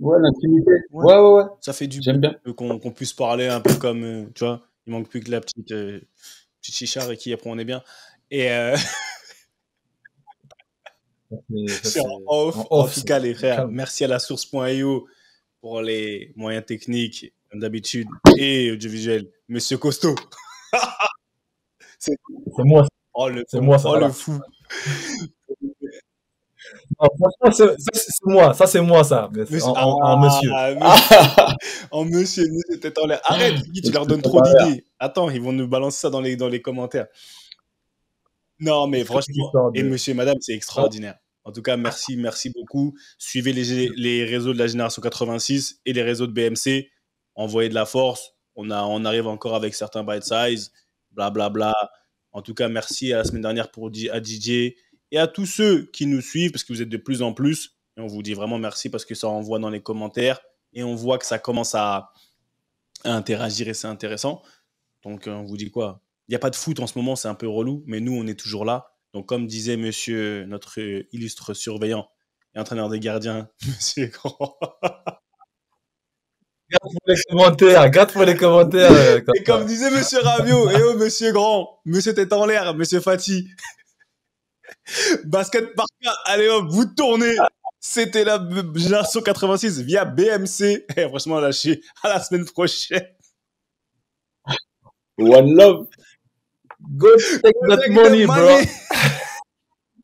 Ouais, l'intimité. Ouais. Ouais, ouais, ça fait du bien. qu'on puisse parler un peu comme, euh, tu vois, il manque plus que la petite, euh, Chichar et qui après on est bien. Et euh, en off, les frères, merci à la source.io pour les moyens techniques comme d'habitude et audiovisuel. Monsieur Costaud, C'est moi, Oh, le fou. franchement, c'est, moi, ça c'est moi ça, en, ah, ah, monsieur. en monsieur, en l'air. Ah, Arrête, tu leur donnes trop d'idées. Attends, ils vont nous balancer ça dans les, dans les commentaires. Non, mais franchement, et monsieur et madame, c'est extraordinaire. En tout cas, merci, merci beaucoup. Suivez les, réseaux de la génération 86 et les réseaux de BMC. Envoyez de la force. On, a, on arrive encore avec certains bite size, blablabla. Bla, bla. En tout cas, merci à la semaine dernière pour à Didier et à tous ceux qui nous suivent, parce que vous êtes de plus en plus. on vous dit vraiment merci parce que ça envoie dans les commentaires et on voit que ça commence à, à interagir et c'est intéressant. Donc, euh, on vous dit quoi Il n'y a pas de foot en ce moment, c'est un peu relou, mais nous, on est toujours là. Donc, comme disait monsieur, notre euh, illustre surveillant et entraîneur des gardiens, monsieur Grand. Garde pour les commentaires, garde pour les commentaires. Euh, et comme disait Monsieur Rabio, et eh oh Monsieur Grand, Monsieur Tête en l'air, Monsieur Fati. Basket par allez hop, vous tournez. C'était la génération 86 via BMC. Et eh, franchement, lâché. À la semaine prochaine. One love. Go take, that, money, bro.